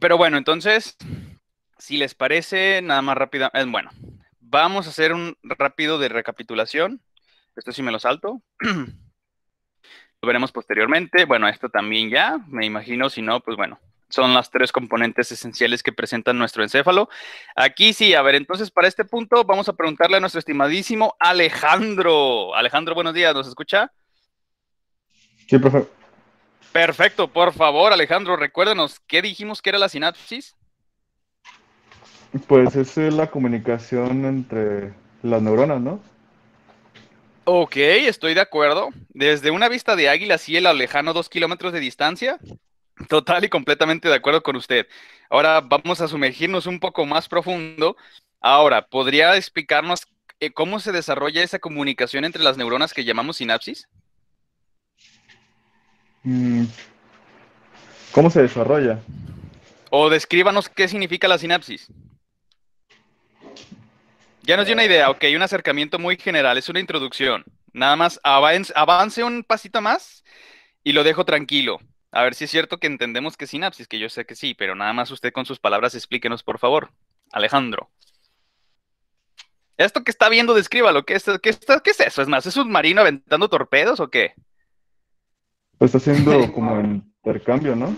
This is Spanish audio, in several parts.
Pero bueno, entonces, si les parece, nada más rápida. Eh, bueno, vamos a hacer un rápido de recapitulación. Esto sí me lo salto. lo veremos posteriormente. Bueno, esto también ya, me imagino. Si no, pues bueno, son las tres componentes esenciales que presentan nuestro encéfalo. Aquí sí, a ver, entonces para este punto vamos a preguntarle a nuestro estimadísimo Alejandro. Alejandro, buenos días, ¿nos escucha? Sí, profe. Perfecto, por favor, Alejandro, recuérdenos, ¿qué dijimos que era la sinapsis? Pues es eh, la comunicación entre las neuronas, ¿no? Ok, estoy de acuerdo. Desde una vista de águila cielo el lejano dos kilómetros de distancia, total y completamente de acuerdo con usted. Ahora vamos a sumergirnos un poco más profundo. Ahora, ¿podría explicarnos eh, cómo se desarrolla esa comunicación entre las neuronas que llamamos sinapsis? Mm. ¿Cómo se desarrolla? O descríbanos qué significa la sinapsis. Ya nos dio una idea, ok, un acercamiento muy general, es una introducción. Nada más avance, un pasito más y lo dejo tranquilo. A ver si es cierto que entendemos es sinapsis, que yo sé que sí, pero nada más usted con sus palabras explíquenos, por favor. Alejandro. Esto que está viendo, descríbalo. ¿Qué, es, es eso? ¿Es más, es un submarino aventando torpedos o qué? Pues está haciendo como intercambio, ¿no?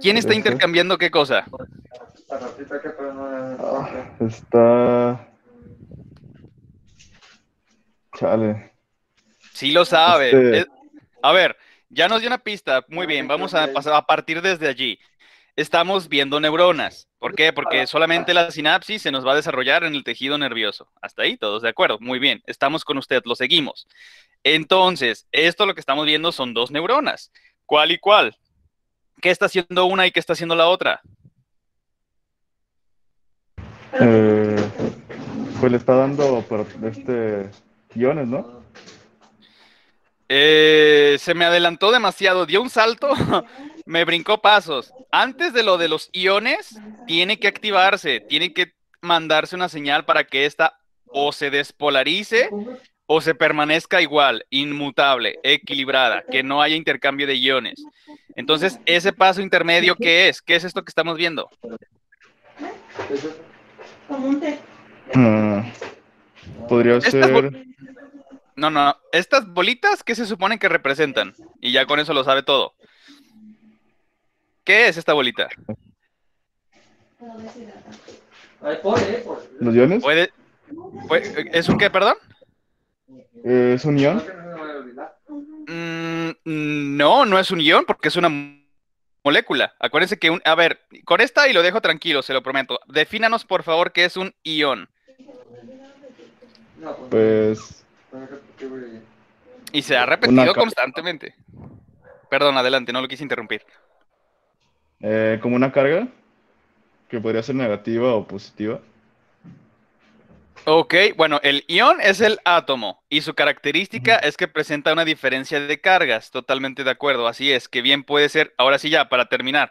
¿Quién está este. intercambiando qué cosa? Ah, está. Chale. Sí lo sabe. Este. A ver, ya nos dio una pista. Muy bien, vamos a, pasar, a partir desde allí. Estamos viendo neuronas. ¿Por qué? Porque solamente la sinapsis se nos va a desarrollar en el tejido nervioso. Hasta ahí, todos de acuerdo. Muy bien, estamos con usted, lo seguimos. Entonces, esto lo que estamos viendo son dos neuronas. ¿Cuál y cuál? ¿Qué está haciendo una y qué está haciendo la otra? Eh, pues le está dando este, iones, ¿no? Eh, se me adelantó demasiado, dio un salto, me brincó pasos. Antes de lo de los iones, tiene que activarse, tiene que mandarse una señal para que esta o se despolarice o se permanezca igual, inmutable, equilibrada, que no haya intercambio de iones. Entonces, ese paso intermedio, ¿qué es? ¿Qué es esto que estamos viendo? Mm, podría ser... No, no, estas bolitas, ¿qué se supone que representan? Y ya con eso lo sabe todo. ¿Qué es esta bolita? Eh, ¿Los iones? ¿Es un qué, perdón? ¿Es un ion. Mm, mm, no, no es un ión porque es una molécula. Acuérdense que un. A ver, con esta y lo dejo tranquilo, se lo prometo. Defínanos, por favor, qué es un ión. Pues. Y se ha repetido constantemente. Perdón, adelante, no lo quise interrumpir. Eh, como una carga que podría ser negativa o positiva. Ok, bueno, el ion es el átomo y su característica es que presenta una diferencia de cargas, totalmente de acuerdo, así es, que bien puede ser, ahora sí ya, para terminar,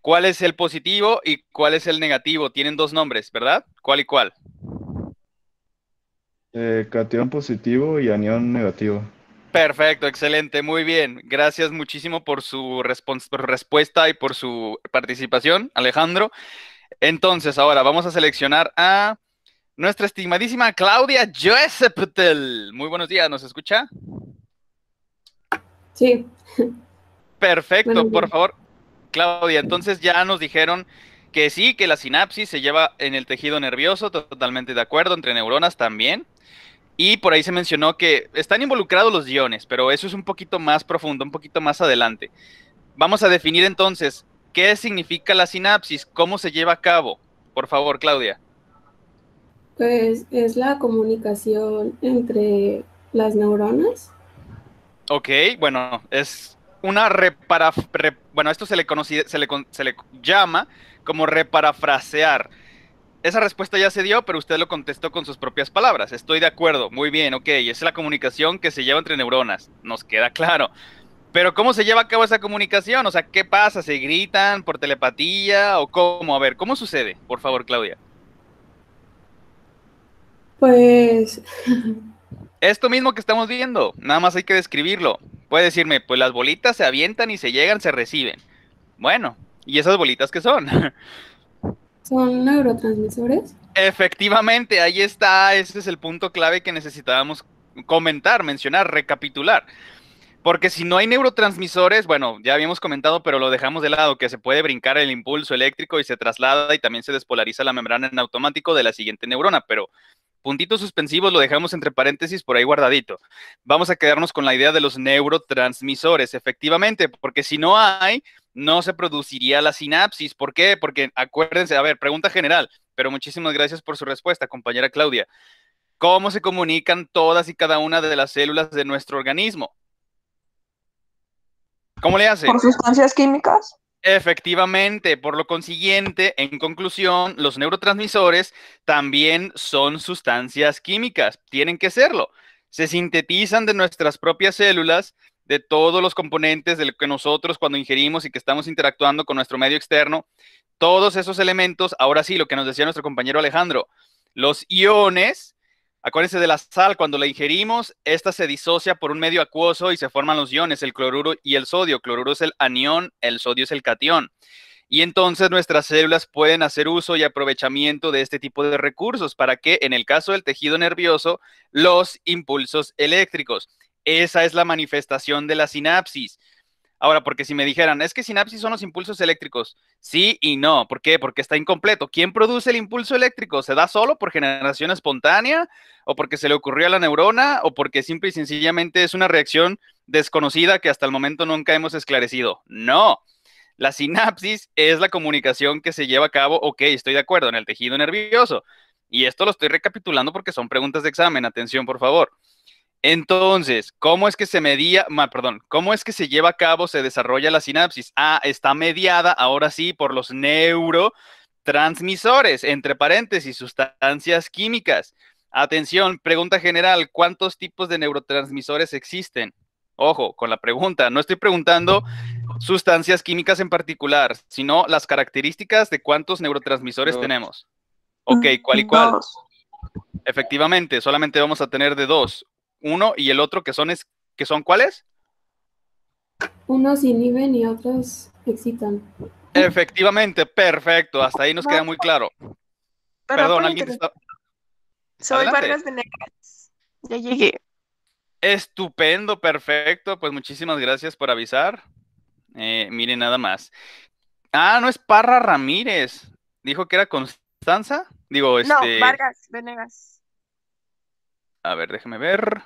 ¿cuál es el positivo y cuál es el negativo? Tienen dos nombres, ¿verdad? ¿Cuál y cuál? Eh, Cation positivo y anión negativo. Perfecto, excelente, muy bien. Gracias muchísimo por su respuesta y por su participación, Alejandro. Entonces, ahora vamos a seleccionar a nuestra estimadísima Claudia Joseptel. Muy buenos días, ¿nos escucha? Sí. Perfecto, por favor. Claudia, entonces ya nos dijeron que sí, que la sinapsis se lleva en el tejido nervioso, totalmente de acuerdo, entre neuronas también. Y por ahí se mencionó que están involucrados los iones, pero eso es un poquito más profundo, un poquito más adelante. Vamos a definir entonces qué significa la sinapsis, cómo se lleva a cabo. Por favor, Claudia. Pues es la comunicación entre las neuronas. Ok, bueno, es una repara... bueno, esto se le, conoce, se, le, se le llama como reparafrasear. Esa respuesta ya se dio, pero usted lo contestó con sus propias palabras. Estoy de acuerdo, muy bien, ok. Es la comunicación que se lleva entre neuronas, nos queda claro. Pero ¿cómo se lleva a cabo esa comunicación? O sea, ¿qué pasa? ¿Se gritan por telepatía o cómo? A ver, ¿cómo sucede? Por favor, Claudia. Pues... Esto mismo que estamos viendo, nada más hay que describirlo. Puede decirme, pues las bolitas se avientan y se llegan, se reciben. Bueno, ¿y esas bolitas qué son? ¿Son neurotransmisores? Efectivamente, ahí está, ese es el punto clave que necesitábamos comentar, mencionar, recapitular. Porque si no hay neurotransmisores, bueno, ya habíamos comentado, pero lo dejamos de lado, que se puede brincar el impulso eléctrico y se traslada y también se despolariza la membrana en automático de la siguiente neurona, pero puntitos suspensivos lo dejamos entre paréntesis por ahí guardadito. Vamos a quedarnos con la idea de los neurotransmisores, efectivamente, porque si no hay, no se produciría la sinapsis. ¿Por qué? Porque acuérdense, a ver, pregunta general, pero muchísimas gracias por su respuesta, compañera Claudia. ¿Cómo se comunican todas y cada una de las células de nuestro organismo? ¿Cómo le hace? ¿Por sustancias químicas? Efectivamente, por lo consiguiente, en conclusión, los neurotransmisores también son sustancias químicas, tienen que serlo. Se sintetizan de nuestras propias células, de todos los componentes de lo que nosotros cuando ingerimos y que estamos interactuando con nuestro medio externo, todos esos elementos, ahora sí, lo que nos decía nuestro compañero Alejandro, los iones Acuérdense de la sal, cuando la ingerimos, esta se disocia por un medio acuoso y se forman los iones, el cloruro y el sodio. Cloruro es el anión, el sodio es el catión. Y entonces nuestras células pueden hacer uso y aprovechamiento de este tipo de recursos para que, en el caso del tejido nervioso, los impulsos eléctricos. Esa es la manifestación de la sinapsis. Ahora, porque si me dijeran, es que sinapsis son los impulsos eléctricos, sí y no. ¿Por qué? Porque está incompleto. ¿Quién produce el impulso eléctrico? ¿Se da solo por generación espontánea? ¿O porque se le ocurrió a la neurona? ¿O porque simple y sencillamente es una reacción desconocida que hasta el momento nunca hemos esclarecido? No. La sinapsis es la comunicación que se lleva a cabo, ok, estoy de acuerdo, en el tejido nervioso. Y esto lo estoy recapitulando porque son preguntas de examen, atención por favor. Entonces, ¿cómo es que se medía, perdón, cómo es que se lleva a cabo, se desarrolla la sinapsis? Ah, está mediada ahora sí por los neurotransmisores, entre paréntesis, sustancias químicas. Atención, pregunta general, ¿cuántos tipos de neurotransmisores existen? Ojo, con la pregunta, no estoy preguntando sustancias químicas en particular, sino las características de cuántos neurotransmisores tenemos. Ok, ¿cuál y mm, cuál? Efectivamente, solamente vamos a tener de dos uno y el otro que son, es, que son cuáles? Unos inhiben y otros excitan. Efectivamente, perfecto. Hasta ahí nos queda muy claro. Perdón, alguien está... Soy Vargas Venegas. Ya llegué. Estupendo, perfecto. Pues muchísimas gracias por avisar. Eh, miren nada más. Ah, no es Parra Ramírez. Dijo que era Constanza. Digo, este. No, Vargas Venegas. A ver, déjeme ver.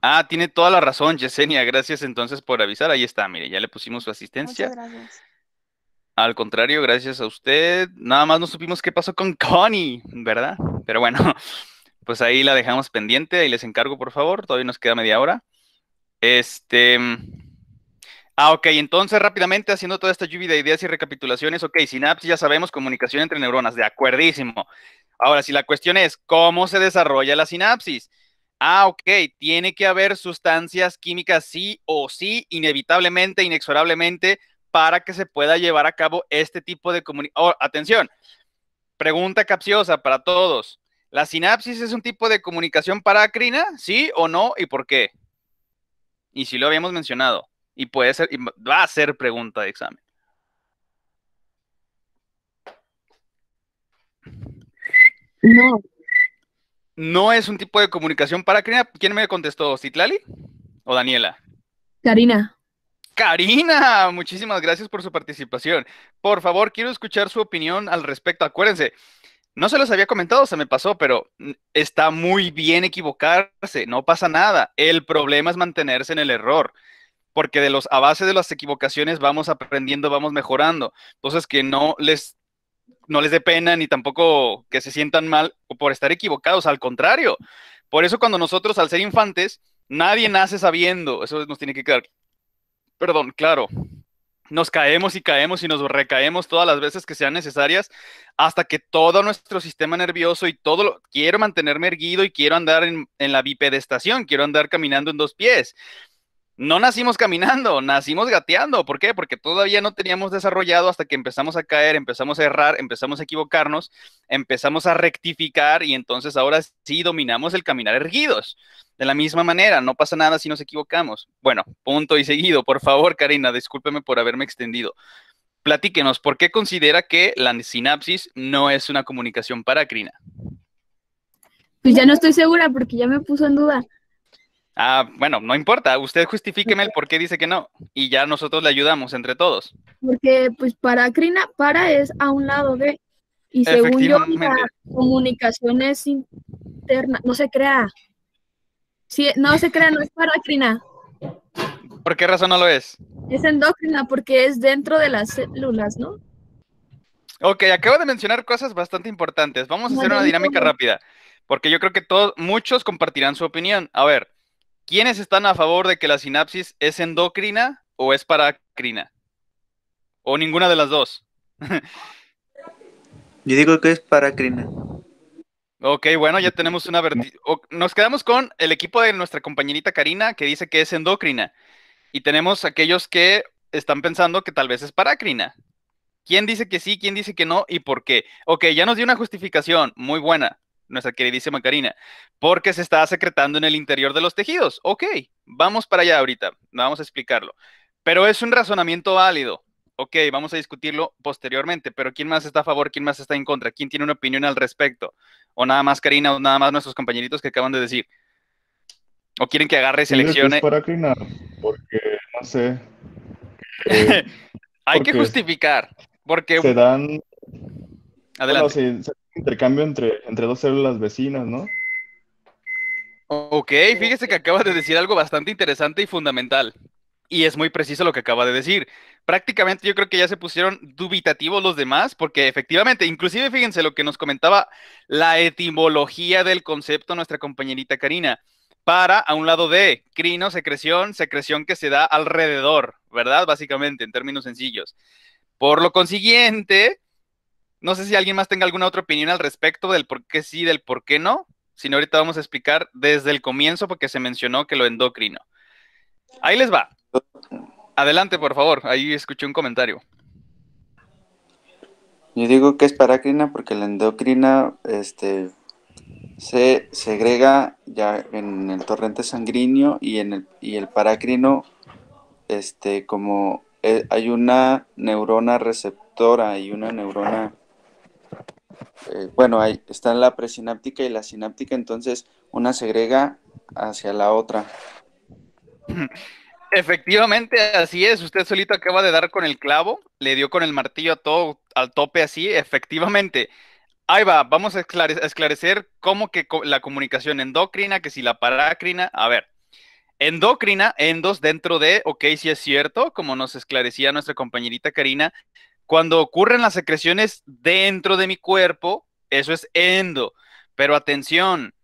Ah, tiene toda la razón, Yesenia. Gracias entonces por avisar. Ahí está, mire, ya le pusimos su asistencia. gracias. Al contrario, gracias a usted. Nada más no supimos qué pasó con Connie, ¿verdad? Pero bueno, pues ahí la dejamos pendiente. y les encargo, por favor. Todavía nos queda media hora. Este. Mm, ah, ok, entonces rápidamente haciendo toda esta lluvia de ideas y recapitulaciones, ok, sinapsis ya sabemos, comunicación entre neuronas, de acuerdísimo. Ahora, si la cuestión es, ¿cómo se desarrolla la sinapsis? Ah, ok, tiene que haber sustancias químicas sí o sí, inevitablemente, inexorablemente, para que se pueda llevar a cabo este tipo de comunicación. Oh, atención, pregunta capciosa para todos. ¿La sinapsis es un tipo de comunicación paracrina? ¿Sí o no? ¿Y por qué? Y si lo habíamos mencionado. Y puede ser, va a ser pregunta de examen. No, no es un tipo de comunicación para Karina. ¿Quién me contestó? ¿Sitlali? o Daniela? Karina. Karina, muchísimas gracias por su participación. Por favor, quiero escuchar su opinión al respecto. Acuérdense, no se los había comentado, se me pasó, pero está muy bien equivocarse, no pasa nada. El problema es mantenerse en el error, porque de los a base de las equivocaciones vamos aprendiendo, vamos mejorando. Entonces, que no les no les dé pena ni tampoco que se sientan mal por estar equivocados, al contrario. Por eso cuando nosotros, al ser infantes, nadie nace sabiendo, eso nos tiene que quedar, perdón, claro, nos caemos y caemos y nos recaemos todas las veces que sean necesarias hasta que todo nuestro sistema nervioso y todo lo... Quiero mantenerme erguido y quiero andar en, en la bipedestación, quiero andar caminando en dos pies no nacimos caminando, nacimos gateando. ¿Por qué? Porque todavía no teníamos desarrollado hasta que empezamos a caer, empezamos a errar, empezamos a equivocarnos, empezamos a rectificar y entonces ahora sí dominamos el caminar erguidos. De la misma manera, no pasa nada si nos equivocamos. Bueno, punto y seguido. Por favor, Karina, discúlpeme por haberme extendido. Platíquenos, ¿por qué considera que la sinapsis no es una comunicación paracrina? Pues ya no estoy segura porque ya me puso en duda. Ah, bueno, no importa, usted justifíqueme el por qué dice que no y ya nosotros le ayudamos entre todos. Porque pues paracrina, para es a un lado de y según yo la comunicación es interna, no se crea. no se crea, no es paracrina. ¿Por qué razón no lo es? Es endócrina porque es dentro de las células, ¿no? Ok, acabo de mencionar cosas bastante importantes. Vamos a hacer una dinámica rápida, porque yo creo que todos, muchos compartirán su opinión. A ver, ¿Quiénes están a favor de que la sinapsis es endocrina o es paracrina? ¿O ninguna de las dos? Yo digo que es paracrina. Ok, bueno, ya tenemos una... Nos quedamos con el equipo de nuestra compañerita Karina que dice que es endocrina. Y tenemos aquellos que están pensando que tal vez es paracrina. ¿Quién dice que sí? ¿Quién dice que no? ¿Y por qué? Ok, ya nos dio una justificación muy buena nuestra queridísima Karina, porque se está secretando en el interior de los tejidos. Ok, vamos para allá ahorita, vamos a explicarlo. Pero es un razonamiento válido. Ok, vamos a discutirlo posteriormente, pero ¿quién más está a favor? ¿Quién más está en contra? ¿Quién tiene una opinión al respecto? O nada más Karina, o nada más nuestros compañeritos que acaban de decir. ¿O quieren que agarre y seleccione? Es para Karina, porque no sé. Eh, Hay que justificar, porque... Se dan... Adelante intercambio entre, entre dos células vecinas, ¿no? Ok, fíjese que acaba de decir algo bastante interesante y fundamental. Y es muy preciso lo que acaba de decir. Prácticamente yo creo que ya se pusieron dubitativos los demás, porque efectivamente, inclusive fíjense lo que nos comentaba la etimología del concepto nuestra compañerita Karina. Para a un lado de crino, secreción, secreción que se da alrededor, ¿verdad? Básicamente, en términos sencillos. Por lo consiguiente, no sé si alguien más tenga alguna otra opinión al respecto del por qué sí, del por qué no. Sino ahorita vamos a explicar desde el comienzo porque se mencionó que lo endocrino. Ahí les va. Adelante, por favor. Ahí escuché un comentario. Yo digo que es parácrina porque la endocrina este, se segrega ya en el torrente sanguíneo y en el, y el parácrino, este, como eh, hay una neurona receptora y una neurona eh, bueno, ahí está la presináptica y la sináptica, entonces una segrega hacia la otra. Efectivamente, así es. Usted solito acaba de dar con el clavo, le dio con el martillo a todo, al tope así, efectivamente. Ahí va, vamos a esclarecer cómo que la comunicación endocrina, que si la parácrina, a ver. Endocrina, endos dentro de, ok, si es cierto, como nos esclarecía nuestra compañerita Karina, cuando ocurren las secreciones dentro de mi cuerpo, eso es endo. Pero atención,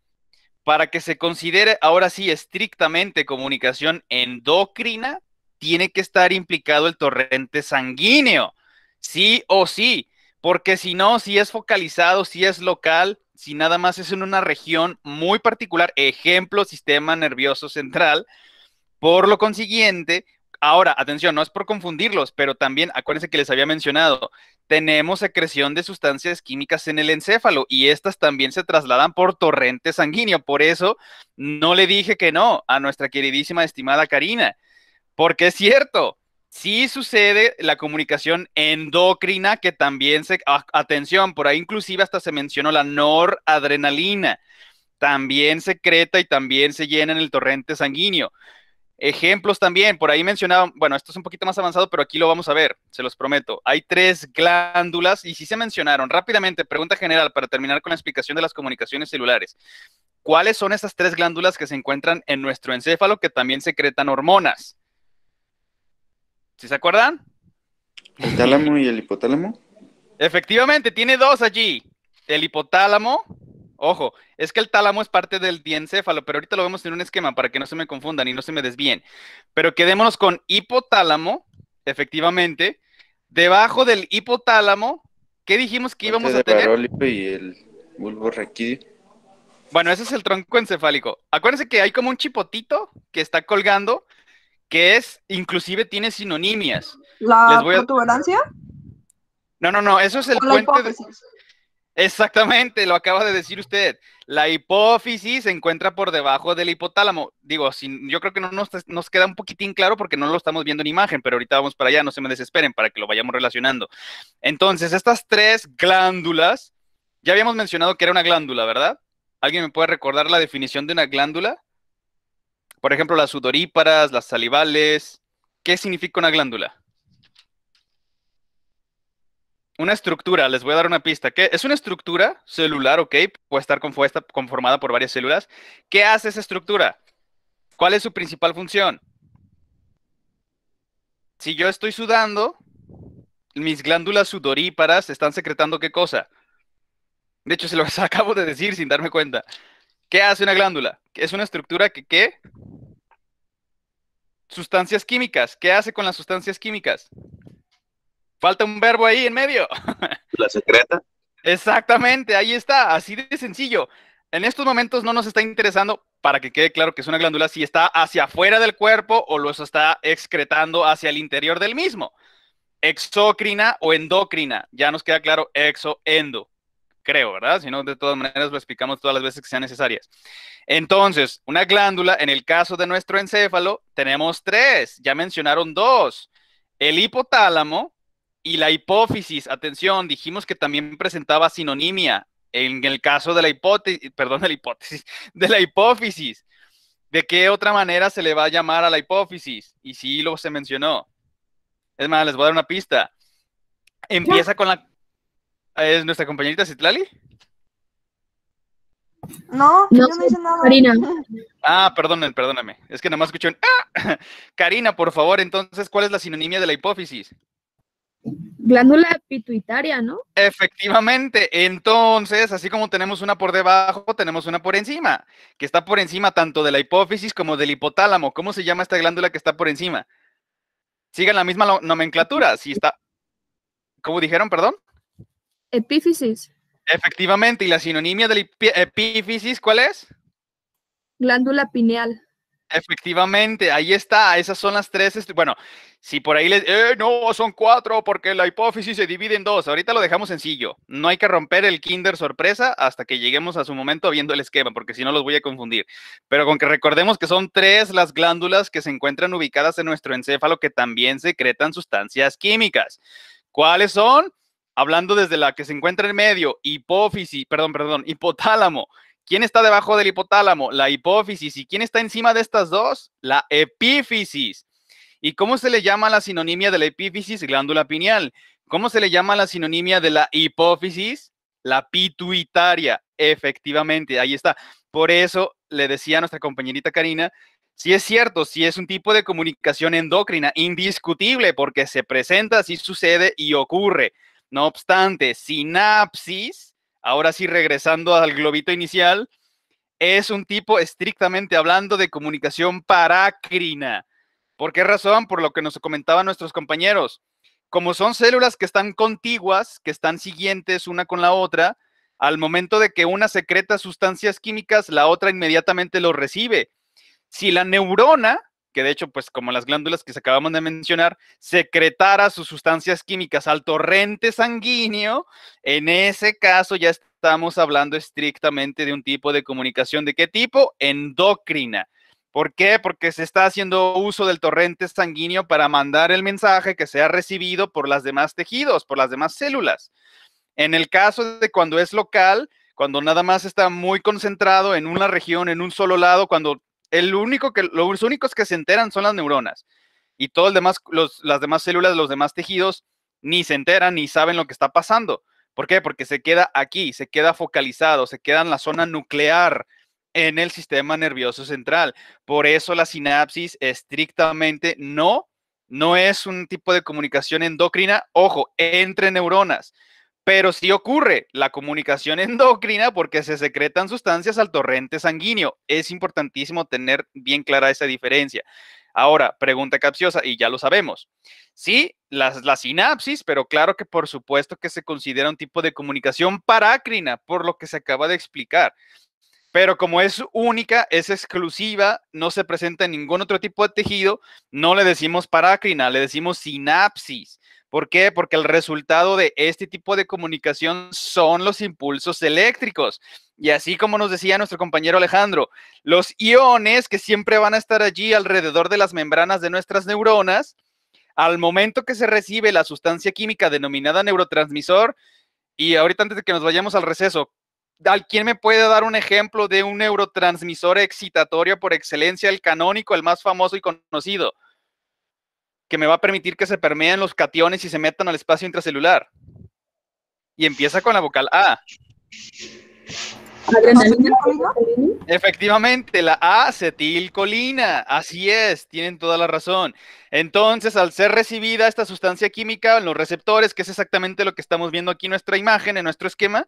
para que se considere ahora sí estrictamente comunicación endocrina, tiene que estar implicado el torrente sanguíneo, sí o sí, porque si no, si es focalizado, si es local, si nada más es en una región muy particular, ejemplo, sistema nervioso central, por lo consiguiente, Ahora, atención, no es por confundirlos, pero también acuérdense que les había mencionado, tenemos secreción de sustancias químicas en el encéfalo y estas también se trasladan por torrente sanguíneo. Por eso no le dije que no a nuestra queridísima estimada Karina, porque es cierto, sí sucede la comunicación endocrina que también se, atención, por ahí inclusive hasta se mencionó la noradrenalina, también secreta y también se llena en el torrente sanguíneo. Ejemplos también, por ahí mencionaban, bueno, esto es un poquito más avanzado, pero aquí lo vamos a ver, se los prometo. Hay tres glándulas y sí se mencionaron. Rápidamente, pregunta general para terminar con la explicación de las comunicaciones celulares. ¿Cuáles son esas tres glándulas que se encuentran en nuestro encéfalo que también secretan hormonas? ¿Sí se acuerdan? El tálamo y el hipotálamo. Efectivamente, tiene dos allí. El hipotálamo Ojo, es que el tálamo es parte del diencéfalo, pero ahorita lo vemos en un esquema para que no se me confundan y no se me desvíen. Pero quedémonos con hipotálamo, efectivamente. Debajo del hipotálamo, ¿qué dijimos que íbamos a tener? El y el bulbo raquídeo. Bueno, ese es el tronco encefálico. Acuérdense que hay como un chipotito que está colgando, que es, inclusive tiene sinonimias. ¿La protuberancia? No, no, no, eso es el puente. De... Exactamente, lo acaba de decir usted. La hipófisis se encuentra por debajo del hipotálamo. Digo, yo creo que no nos, nos, queda un poquitín claro porque no lo estamos viendo en imagen, pero ahorita vamos para allá, no se me desesperen para que lo vayamos relacionando. Entonces, estas tres glándulas, ya habíamos mencionado que era una glándula, ¿verdad? ¿Alguien me puede recordar la definición de una glándula? Por ejemplo, las sudoríparas, las salivales. ¿Qué significa una glándula? una estructura, les voy a dar una pista, ¿Qué es una estructura celular, ok, puede estar conformada por varias células. ¿Qué hace esa estructura? ¿Cuál es su principal función? Si yo estoy sudando, mis glándulas sudoríparas están secretando qué cosa? De hecho, se lo acabo de decir sin darme cuenta. ¿Qué hace una glándula? Es una estructura que qué? Sustancias químicas. ¿Qué hace con las sustancias químicas? Falta un verbo ahí en medio. La secreta. Exactamente, ahí está, así de sencillo. En estos momentos no nos está interesando, para que quede claro que es una glándula, si está hacia afuera del cuerpo o lo está excretando hacia el interior del mismo. Exócrina o endocrina, ya nos queda claro, exo, endo, creo, ¿verdad? Si no, de todas maneras lo explicamos todas las veces que sean necesarias. Entonces, una glándula, en el caso de nuestro encéfalo, tenemos tres, ya mencionaron dos. El hipotálamo, y la hipófisis, atención, dijimos que también presentaba sinonimia en el caso de la hipótesis, perdón, de la hipótesis, de la hipófisis. ¿De qué otra manera se le va a llamar a la hipófisis? Y sí lo se mencionó. Es más, les voy a dar una pista. Empieza con la... ¿Es nuestra compañerita Citlali? No, no, yo no nada. Karina. Ah, perdónen, perdóname. Es que nada más escuché un... ¡ah! Karina, por favor, entonces, ¿cuál es la sinonimia de la hipófisis? glándula pituitaria, ¿no? Efectivamente. Entonces, así como tenemos una por debajo, tenemos una por encima, que está por encima tanto de la hipófisis como del hipotálamo. ¿Cómo se llama esta glándula que está por encima? Sigan la misma nomenclatura. Si está. ¿Cómo dijeron, perdón? Epífisis. Efectivamente. ¿Y la sinonimia de epífisis cuál es? Glándula pineal. Efectivamente, ahí está, esas son las tres. Este, bueno, si por ahí les. Eh, no, son cuatro porque la hipófisis se divide en dos. Ahorita lo dejamos sencillo. No hay que romper el Kinder sorpresa hasta que lleguemos a su momento viendo el esquema, porque si no los voy a confundir. Pero con que recordemos que son tres las glándulas que se encuentran ubicadas en nuestro encéfalo que también secretan sustancias químicas. ¿Cuáles son? Hablando desde la que se encuentra en medio, hipófisis, perdón, perdón, hipotálamo, ¿Quién está debajo del hipotálamo? La hipófisis. ¿Y quién está encima de estas dos? La epífisis. ¿Y cómo se le llama la sinonimia de la epífisis? Glándula pineal. ¿Cómo se le llama la sinonimia de la hipófisis? La pituitaria. Efectivamente, ahí está. Por eso le decía a nuestra compañerita Karina, si es cierto, si es un tipo de comunicación endocrina, indiscutible, porque se presenta, si sucede y ocurre. No obstante, sinapsis ahora sí regresando al globito inicial, es un tipo estrictamente hablando de comunicación parácrina. ¿Por qué razón? Por lo que nos comentaban nuestros compañeros. Como son células que están contiguas, que están siguientes una con la otra, al momento de que una secreta sustancias químicas, la otra inmediatamente lo recibe. Si la neurona que de hecho, pues como las glándulas que se acabamos de mencionar, secretara sus sustancias químicas al torrente sanguíneo, en ese caso ya estamos hablando estrictamente de un tipo de comunicación. ¿De qué tipo? Endocrina. ¿Por qué? Porque se está haciendo uso del torrente sanguíneo para mandar el mensaje que sea recibido por las demás tejidos, por las demás células. En el caso de cuando es local, cuando nada más está muy concentrado en una región, en un solo lado, cuando el único que, los únicos que se enteran son las neuronas y todo el demás, los, las demás células, los demás tejidos, ni se enteran ni saben lo que está pasando. ¿Por qué? Porque se queda aquí, se queda focalizado, se queda en la zona nuclear, en el sistema nervioso central. Por eso la sinapsis estrictamente no, no es un tipo de comunicación endocrina, ojo, entre neuronas. Pero sí ocurre la comunicación endocrina porque se secretan sustancias al torrente sanguíneo. Es importantísimo tener bien clara esa diferencia. Ahora, pregunta capciosa, y ya lo sabemos. Sí, las, la sinapsis, pero claro que por supuesto que se considera un tipo de comunicación parácrina, por lo que se acaba de explicar. Pero como es única, es exclusiva, no se presenta en ningún otro tipo de tejido, no le decimos parácrina, le decimos sinapsis. ¿Por qué? Porque el resultado de este tipo de comunicación son los impulsos eléctricos. Y así como nos decía nuestro compañero Alejandro, los iones que siempre van a estar allí alrededor de las membranas de nuestras neuronas, al momento que se recibe la sustancia química denominada neurotransmisor, y ahorita antes de que nos vayamos al receso, ¿quién me puede dar un ejemplo de un neurotransmisor excitatorio por excelencia, el canónico, el más famoso y conocido? que me va a permitir que se permeen los cationes y se metan al espacio intracelular. Y empieza con la vocal A. Efectivamente, la acetilcolina. Así es, tienen toda la razón. Entonces, al ser recibida esta sustancia química en los receptores, que es exactamente lo que estamos viendo aquí en nuestra imagen, en nuestro esquema,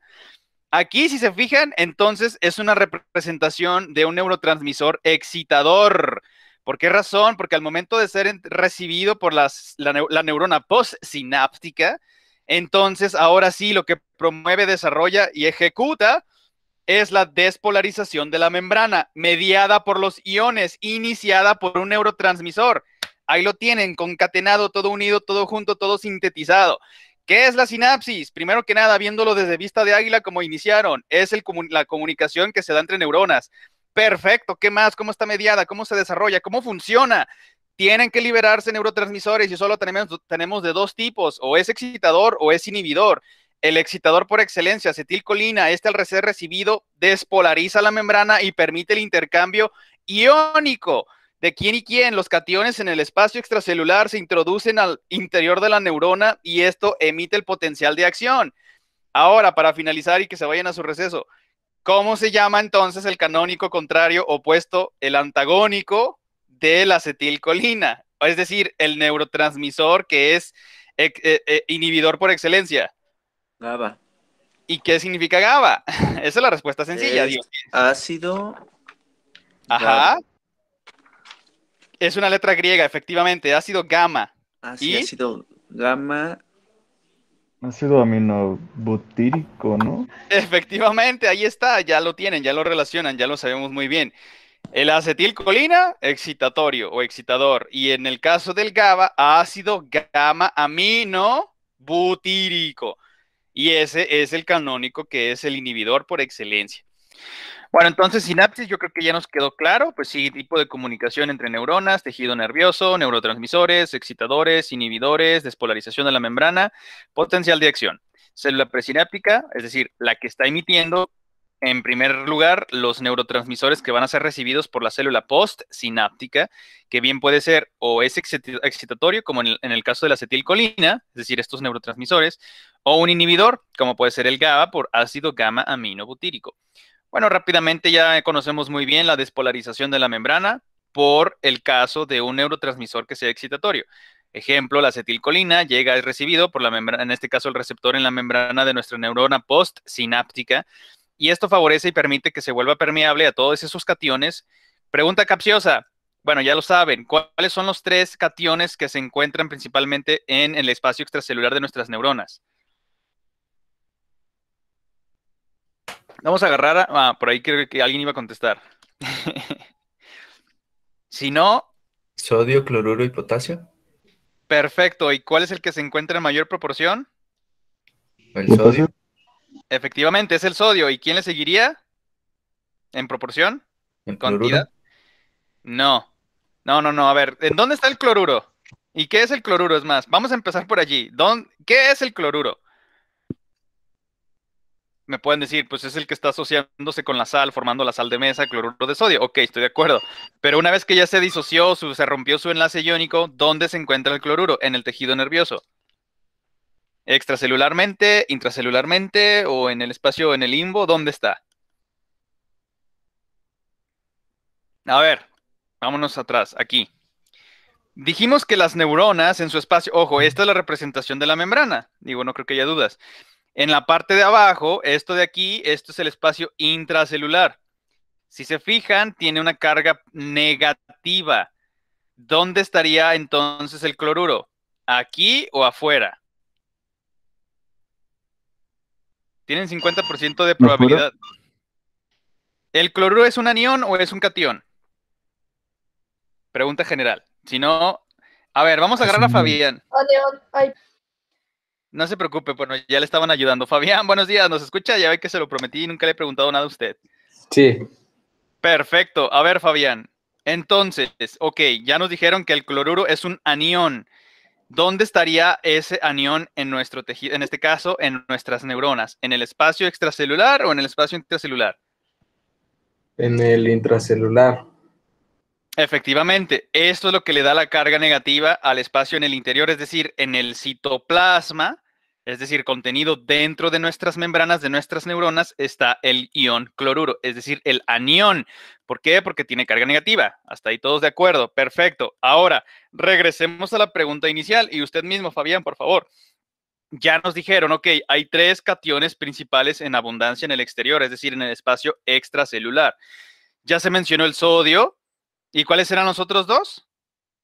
aquí, si se fijan, entonces es una representación de un neurotransmisor excitador. ¿Por qué razón? Porque al momento de ser recibido por la, neurona postsináptica, entonces ahora sí lo que promueve, desarrolla y ejecuta es la despolarización de la membrana, mediada por los iones, iniciada por un neurotransmisor. Ahí lo tienen, concatenado, todo unido, todo junto, todo sintetizado. ¿Qué es la sinapsis? Primero que nada, viéndolo desde vista de águila como iniciaron, es la comunicación que se da entre neuronas. Perfecto, ¿qué más? ¿Cómo está mediada? ¿Cómo se desarrolla? ¿Cómo funciona? Tienen que liberarse neurotransmisores y solo tenemos, tenemos de dos tipos, o es excitador o es inhibidor. El excitador por excelencia, acetilcolina, este al ser recibido despolariza la membrana y permite el intercambio iónico de quién y quién. Los cationes en el espacio extracelular se introducen al interior de la neurona y esto emite el potencial de acción. Ahora, para finalizar y que se vayan a su receso, ¿Cómo se llama entonces el canónico contrario opuesto, el antagónico de la acetilcolina? Es decir, el neurotransmisor que es eh, eh, eh, inhibidor por excelencia. GABA. ¿Y qué significa GABA? Esa es la respuesta sencilla. Dios. Ácido. Ajá. Es una letra griega, efectivamente, ácido gamma. ácido gamma Ácido aminobutírico, ¿no? Efectivamente, ahí está, ya lo tienen, ya lo relacionan, ya lo sabemos muy bien. El acetilcolina, excitatorio o excitador. Y en el caso del GABA, ácido gamma aminobutírico. Y ese es el canónico que es el inhibidor por excelencia. Bueno, entonces sinapsis yo creo que ya nos quedó claro, pues sí, tipo de comunicación entre neuronas, tejido nervioso, neurotransmisores, excitadores, inhibidores, despolarización de la membrana, potencial de acción. Célula presináptica, es decir, la que está emitiendo, en primer lugar, los neurotransmisores que van a ser recibidos por la célula postsináptica, que bien puede ser o es excitatorio, como en el, en el caso de la acetilcolina, es decir, estos neurotransmisores, o un inhibidor, como puede ser el GABA por ácido gamma aminobutírico. Bueno, rápidamente ya conocemos muy bien la despolarización de la membrana por el caso de un neurotransmisor que sea excitatorio. Ejemplo, la acetilcolina llega, es recibido por la membrana, en este caso el receptor en la membrana de nuestra neurona postsináptica, y esto favorece y permite que se vuelva permeable a todos esos cationes. Pregunta capciosa, bueno, ya lo saben, ¿cuáles son los tres cationes que se encuentran principalmente en el espacio extracelular de nuestras neuronas? Vamos a agarrar Ah, por ahí creo que alguien iba a contestar. si no... Sodio, cloruro y potasio. Perfecto. ¿Y cuál es el que se encuentra en mayor proporción? El sodio. Efectivamente, es el sodio. ¿Y quién le seguiría? ¿En proporción? ¿En cantidad? No. No, no, no. A ver, ¿en dónde está el cloruro? ¿Y qué es el cloruro? Es más, vamos a empezar por allí. ¿Qué es el cloruro? me pueden decir, pues es el que está asociándose con la sal, formando la sal de mesa, cloruro de sodio. Ok, estoy de acuerdo. Pero una vez que ya se disoció, se rompió su enlace iónico, ¿dónde se encuentra el cloruro? En el tejido nervioso. Extracelularmente, intracelularmente o en el espacio, en el limbo, ¿dónde está? A ver, vámonos atrás, aquí. Dijimos que las neuronas en su espacio, ojo, esta es la representación de la membrana. Digo, no creo que haya dudas. En la parte de abajo, esto de aquí, esto es el espacio intracelular. Si se fijan, tiene una carga negativa. ¿Dónde estaría entonces el cloruro? ¿Aquí o afuera? Tienen 50% de probabilidad. ¿El cloruro es un anión o es un catión? Pregunta general. Si no, a ver, vamos a agarrar a Fabián. Anión. No se preocupe, bueno, ya le estaban ayudando. Fabián, buenos días, nos escucha, ya ve que se lo prometí y nunca le he preguntado nada a usted. Sí. Perfecto, a ver Fabián, entonces, ok, ya nos dijeron que el cloruro es un anión. ¿Dónde estaría ese anión en nuestro tejido, en este caso, en nuestras neuronas? ¿En el espacio extracelular o en el espacio intracelular? En el intracelular. Efectivamente, esto es lo que le da la carga negativa al espacio en el interior, es decir, en el citoplasma, es decir, contenido dentro de nuestras membranas, de nuestras neuronas, está el ion cloruro, es decir, el anión. ¿Por qué? Porque tiene carga negativa. Hasta ahí todos de acuerdo. Perfecto. Ahora, regresemos a la pregunta inicial y usted mismo, Fabián, por favor. Ya nos dijeron, ok, hay tres cationes principales en abundancia en el exterior, es decir, en el espacio extracelular. Ya se mencionó el sodio, ¿Y cuáles eran los otros dos?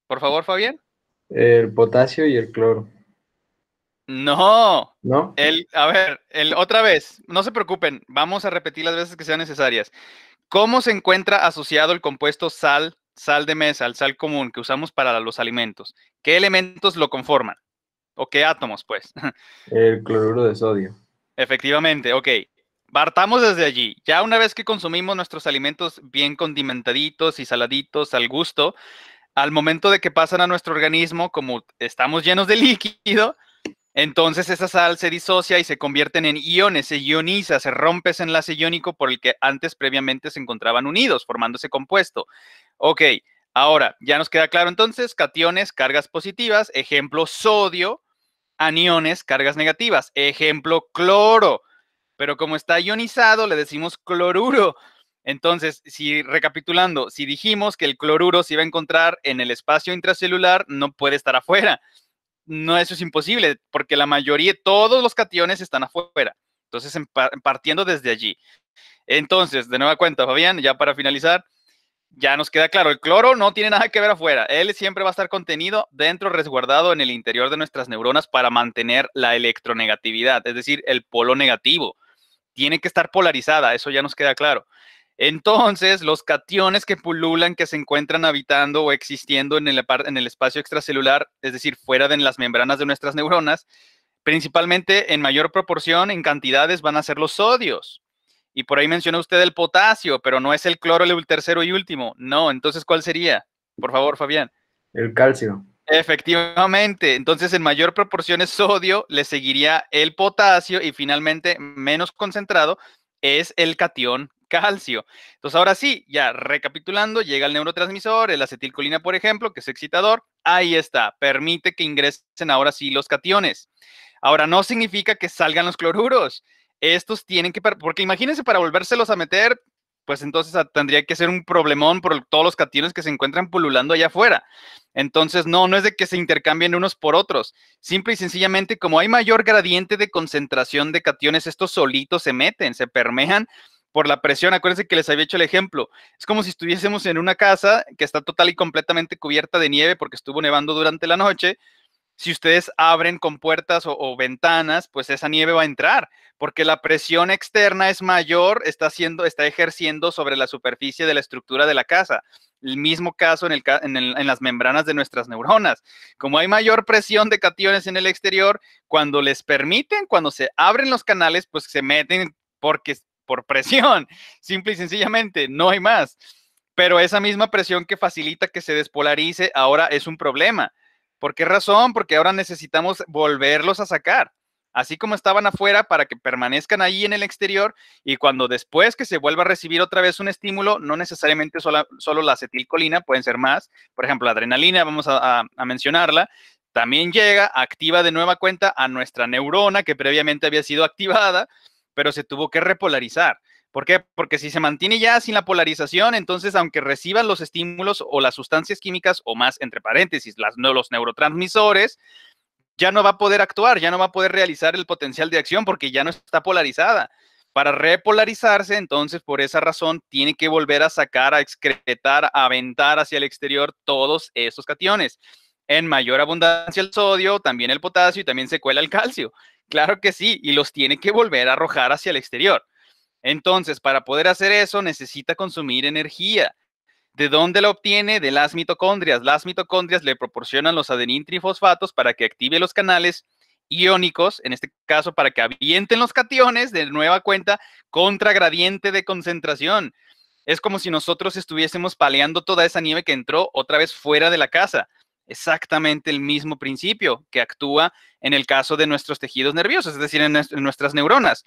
Por favor, Fabián. El potasio y el cloro. No. ¿No? El, a ver, el, otra vez, no se preocupen, vamos a repetir las veces que sean necesarias. ¿Cómo se encuentra asociado el compuesto sal, sal de mesa, al sal común que usamos para los alimentos? ¿Qué elementos lo conforman? ¿O qué átomos, pues? El cloruro de sodio. Efectivamente, ok partamos desde allí. Ya una vez que consumimos nuestros alimentos bien condimentaditos y saladitos al gusto, al momento de que pasan a nuestro organismo, como estamos llenos de líquido, entonces esa sal se disocia y se convierten en iones, se ioniza, se rompe ese enlace iónico por el que antes previamente se encontraban unidos, formándose compuesto. Ok, ahora ya nos queda claro entonces, cationes, cargas positivas, ejemplo sodio, aniones, cargas negativas, ejemplo cloro, pero como está ionizado, le decimos cloruro. Entonces, si recapitulando, si dijimos que el cloruro se iba a encontrar en el espacio intracelular, no puede estar afuera. No, eso es imposible, porque la mayoría, todos los cationes están afuera. Entonces, partiendo desde allí. Entonces, de nueva cuenta, Fabián, ya para finalizar, ya nos queda claro, el cloro no tiene nada que ver afuera. Él siempre va a estar contenido dentro, resguardado en el interior de nuestras neuronas para mantener la electronegatividad, es decir, el polo negativo tiene que estar polarizada, eso ya nos queda claro. Entonces, los cationes que pululan, que se encuentran habitando o existiendo en el, espacio extracelular, es decir, fuera de las membranas de nuestras neuronas, principalmente en mayor proporción, en cantidades, van a ser los sodios. Y por ahí menciona usted el potasio, pero no es el cloro el tercero y último. No, entonces, ¿cuál sería? Por favor, Fabián. El calcio. Efectivamente, entonces en mayor proporción es sodio, le seguiría el potasio y finalmente menos concentrado es el catión calcio. Entonces ahora sí, ya recapitulando, llega el neurotransmisor, el acetilcolina por ejemplo, que es excitador, ahí está, permite que ingresen ahora sí los cationes. Ahora no significa que salgan los cloruros, estos tienen que, porque imagínense para volvérselos a meter, pues entonces ah, tendría que ser un problemón por todos los cationes que se encuentran pululando allá afuera. Entonces, no, no es de que se intercambien unos por otros. Simple y sencillamente, como hay mayor gradiente de concentración de cationes, estos solitos se meten, se permean por la presión. Acuérdense que les había hecho el ejemplo. Es como si estuviésemos en una casa que está total y completamente cubierta de nieve porque estuvo nevando durante la noche si ustedes abren con puertas o, ventanas, pues esa nieve va a entrar, porque la presión externa es mayor, está, haciendo, está ejerciendo sobre la superficie de la estructura de la casa. El mismo caso en, en, las membranas de nuestras neuronas. Como hay mayor presión de cationes en el exterior, cuando les permiten, cuando se abren los canales, pues se meten porque por presión, simple y sencillamente, no hay más. Pero esa misma presión que facilita que se despolarice ahora es un problema ¿Por qué razón? Porque ahora necesitamos volverlos a sacar así como estaban afuera, para que permanezcan ahí en el exterior y cuando después que se vuelva a recibir otra vez un estímulo, no necesariamente solo la acetilcolina, pueden ser más, por ejemplo, la adrenalina, vamos a, mencionarla, también llega, activa de nueva cuenta a nuestra neurona que previamente había sido activada, pero se tuvo que repolarizar. ¿Por qué? Porque si se mantiene ya sin la polarización, entonces aunque reciban los estímulos o las sustancias químicas o más, entre paréntesis, las, los neurotransmisores, ya no va a poder actuar, ya no va a poder realizar el potencial de acción porque ya no está polarizada. Para repolarizarse, entonces, por esa razón, tiene que volver a sacar, a excretar, a aventar hacia el exterior todos esos cationes. En mayor abundancia el sodio, también el potasio y también se cuela el calcio. Claro que sí, y los tiene que volver a arrojar hacia el exterior. Entonces, para poder hacer eso, necesita consumir energía. ¿De dónde la obtiene? De las mitocondrias. Las mitocondrias le proporcionan los trifosfatos para que active los canales iónicos, en este caso para que avienten los cationes de nueva cuenta contra gradiente de concentración. Es como si nosotros estuviésemos paleando toda esa nieve que entró otra vez fuera de la casa exactamente el mismo principio que actúa en el caso de nuestros tejidos nerviosos, es decir, en, nuestras neuronas.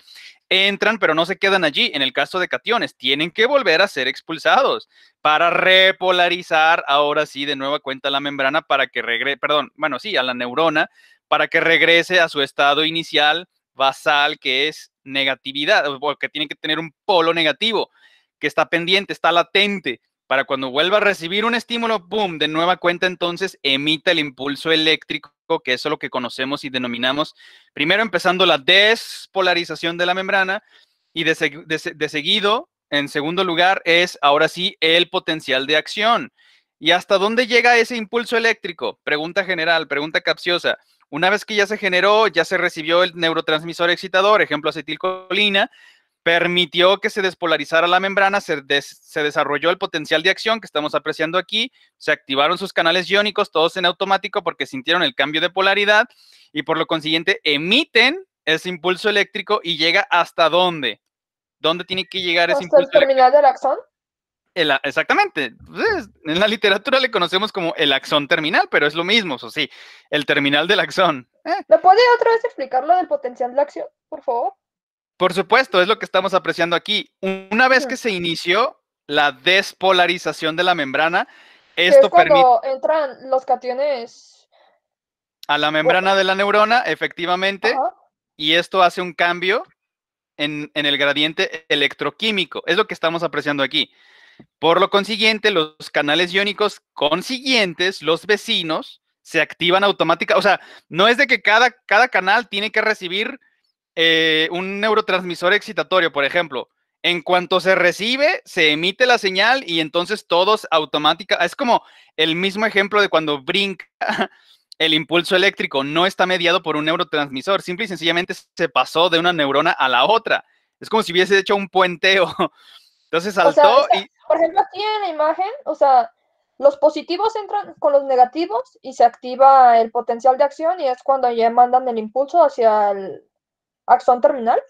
Entran, pero no se quedan allí. En el caso de cationes, tienen que volver a ser expulsados para repolarizar ahora sí de nueva cuenta la membrana para que regrese, perdón, bueno, sí, a la neurona, para que regrese a su estado inicial basal, que es negatividad, porque tiene que tener un polo negativo que está pendiente, está latente para cuando vuelva a recibir un estímulo, boom, de nueva cuenta entonces emita el impulso eléctrico, que es lo que conocemos y denominamos, primero empezando la despolarización de la membrana y de, seguido, en segundo lugar, es ahora sí el potencial de acción. ¿Y hasta dónde llega ese impulso eléctrico? Pregunta general, pregunta capciosa. Una vez que ya se generó, ya se recibió el neurotransmisor excitador, ejemplo acetilcolina, permitió que se despolarizara la membrana, se, se, desarrolló el potencial de acción que estamos apreciando aquí, se activaron sus canales iónicos, todos en automático porque sintieron el cambio de polaridad y por lo consiguiente emiten ese impulso eléctrico y llega hasta dónde. ¿Dónde tiene que llegar ese impulso? el terminal del axón? exactamente. Pues, en la literatura le conocemos como el axón terminal, pero es lo mismo, eso sí, el terminal del axón. Eh. ¿Me puede otra vez explicar lo del potencial de acción, por favor? Por supuesto, es lo que estamos apreciando aquí. Una vez que se inició la despolarización de la membrana, esto es cuando entran los cationes a la membrana de la neurona, efectivamente, y esto hace un cambio en, el gradiente electroquímico. Es lo que estamos apreciando aquí. Por lo consiguiente, los canales iónicos consiguientes, los vecinos, se activan automáticamente. O sea, no es de que cada, cada canal tiene que recibir eh, un neurotransmisor excitatorio, por ejemplo, en cuanto se recibe, se emite la señal y entonces todos automáticamente, Es como el mismo ejemplo de cuando brinca el impulso eléctrico. No está mediado por un neurotransmisor. Simple y sencillamente se pasó de una neurona a la otra. Es como si hubiese hecho un puenteo. Entonces saltó y. Por ejemplo, aquí en la imagen, o sea, los positivos entran con los negativos y se activa el potencial de acción y es cuando ya mandan el impulso hacia el, axón terminal.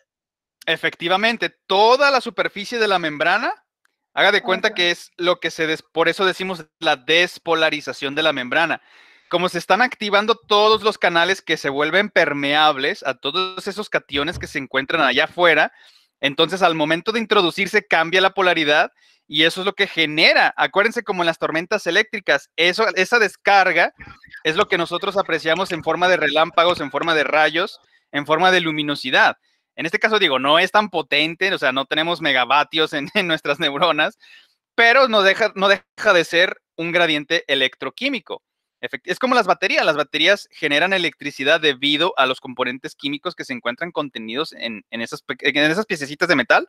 Efectivamente, toda la superficie de la membrana, haga de ah, cuenta que es lo que se, des, por eso decimos la despolarización de la membrana. Como se están activando todos los canales que se vuelven permeables a todos esos cationes que se encuentran allá afuera, entonces al momento de introducirse cambia la polaridad y eso es lo que genera, acuérdense como en las tormentas eléctricas, eso, esa descarga es lo que nosotros apreciamos en forma de relámpagos, en forma de rayos, en forma de luminosidad. En este caso, digo, no es tan potente, o sea, no tenemos megavatios en, nuestras neuronas, pero no deja, no deja de ser un gradiente electroquímico. Es como las baterías. Las baterías generan electricidad debido a los componentes químicos que se encuentran contenidos en, esas, en esas piececitas de metal.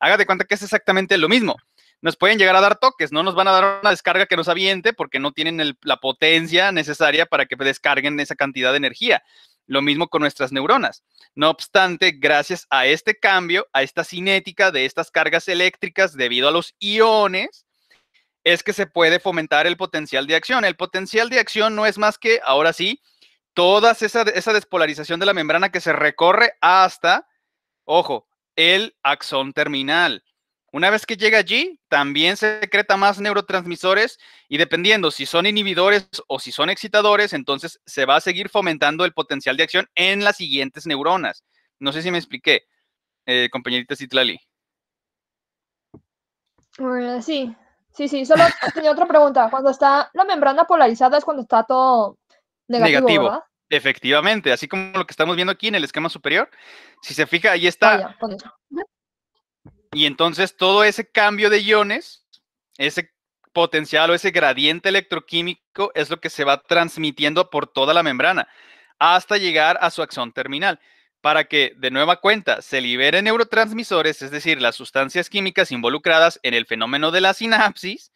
Hágate cuenta que es exactamente lo mismo. Nos pueden llegar a dar toques, no nos van a dar una descarga que nos aviente porque no tienen la potencia necesaria para que descarguen esa cantidad de energía. Lo mismo con nuestras neuronas. No obstante, gracias a este cambio, a esta cinética de estas cargas eléctricas debido a los iones, es que se puede fomentar el potencial de acción. El potencial de acción no es más que, ahora sí, toda esa, esa despolarización de la membrana que se recorre hasta, ojo, el axón terminal. Una vez que llega allí, también se secreta más neurotransmisores y dependiendo si son inhibidores o si son excitadores, entonces se va a seguir fomentando el potencial de acción en las siguientes neuronas. No sé si me expliqué, eh, compañerita Citlali. sí, sí, sí. Solo tenía otra pregunta. Cuando está la membrana polarizada es cuando está todo negativo. Efectivamente, así como lo que estamos viendo aquí en el esquema superior. Si se fija, ahí está. Ah, y entonces todo ese cambio de iones, ese potencial o ese gradiente electroquímico es lo que se va transmitiendo por toda la membrana hasta llegar a su acción terminal para que de nueva cuenta se liberen neurotransmisores, es decir, las sustancias químicas involucradas en el fenómeno de la sinapsis,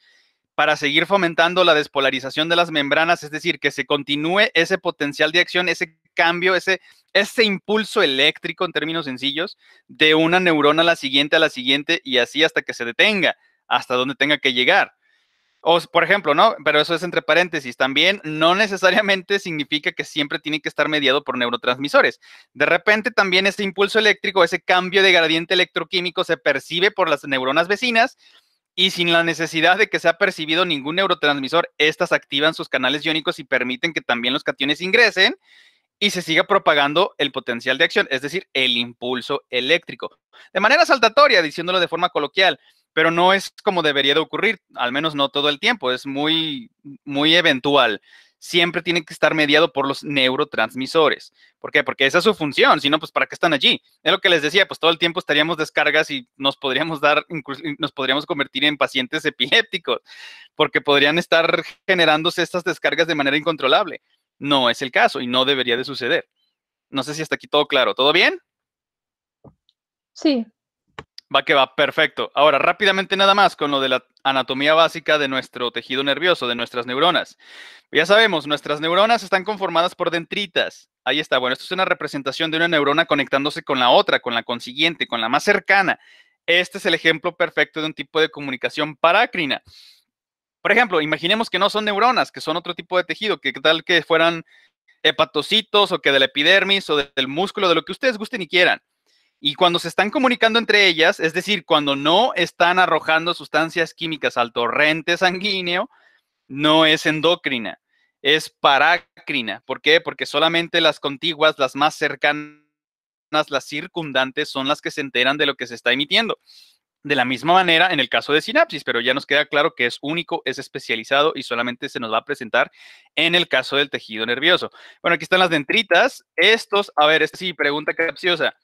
para seguir fomentando la despolarización de las membranas, es decir, que se continúe ese potencial de acción, ese cambio, ese, ese impulso eléctrico, en términos sencillos, de una neurona a la siguiente, a la siguiente, y así hasta que se detenga, hasta donde tenga que llegar. O, por ejemplo, ¿no? Pero eso es entre paréntesis. También no necesariamente significa que siempre tiene que estar mediado por neurotransmisores. De repente también ese impulso eléctrico, ese cambio de gradiente electroquímico se percibe por las neuronas vecinas y sin la necesidad de que sea percibido ningún neurotransmisor, estas activan sus canales iónicos y permiten que también los cationes ingresen y se siga propagando el potencial de acción, es decir, el impulso eléctrico. De manera saltatoria, diciéndolo de forma coloquial, pero no es como debería de ocurrir, al menos no todo el tiempo, es muy, muy eventual. Siempre tiene que estar mediado por los neurotransmisores. ¿Por qué? Porque esa es su función, si no, pues ¿para qué están allí? Es lo que les decía, pues todo el tiempo estaríamos descargas y nos podríamos dar, nos podríamos convertir en pacientes epilépticos, porque podrían estar generándose estas descargas de manera incontrolable no es el caso y no debería de suceder. No sé si hasta aquí todo claro. ¿Todo bien? Sí. Va que va, perfecto. Ahora, rápidamente nada más con lo de la anatomía básica de nuestro tejido nervioso, de nuestras neuronas. Ya sabemos, nuestras neuronas están conformadas por dendritas. Ahí está. Bueno, esto es una representación de una neurona conectándose con la otra, con la consiguiente, con la más cercana. Este es el ejemplo perfecto de un tipo de comunicación parácrina. Por ejemplo, imaginemos que no son neuronas, que son otro tipo de tejido, que tal que fueran hepatocitos o que de la epidermis o del músculo, de lo que ustedes gusten y quieran. Y cuando se están comunicando entre ellas, es decir, cuando no están arrojando sustancias químicas al torrente sanguíneo, no es endocrina, es parácrina. ¿Por qué? Porque solamente las contiguas, las más cercanas, las circundantes, son las que se enteran de lo que se está emitiendo. De la misma manera en el caso de sinapsis, pero ya nos queda claro que es único, es especializado y solamente se nos va a presentar en el caso del tejido nervioso. Bueno, aquí están las dentritas. Estos, a ver, sí, pregunta capciosa.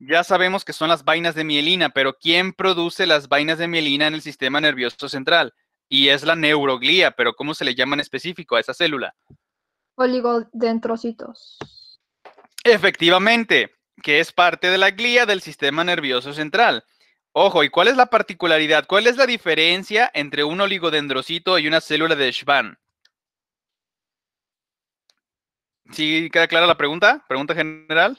Ya sabemos que son las vainas de mielina, pero ¿quién produce las vainas de mielina en el sistema nervioso central? Y es la neuroglía, pero ¿cómo se le llama en específico a esa célula? Oligodendrocitos. Efectivamente, que es parte de la glía del sistema nervioso central. Ojo, ¿y cuál es la particularidad? ¿Cuál es la diferencia entre un oligodendrocito y una célula de Schwann? ¿Sí queda clara la pregunta? ¿Pregunta general?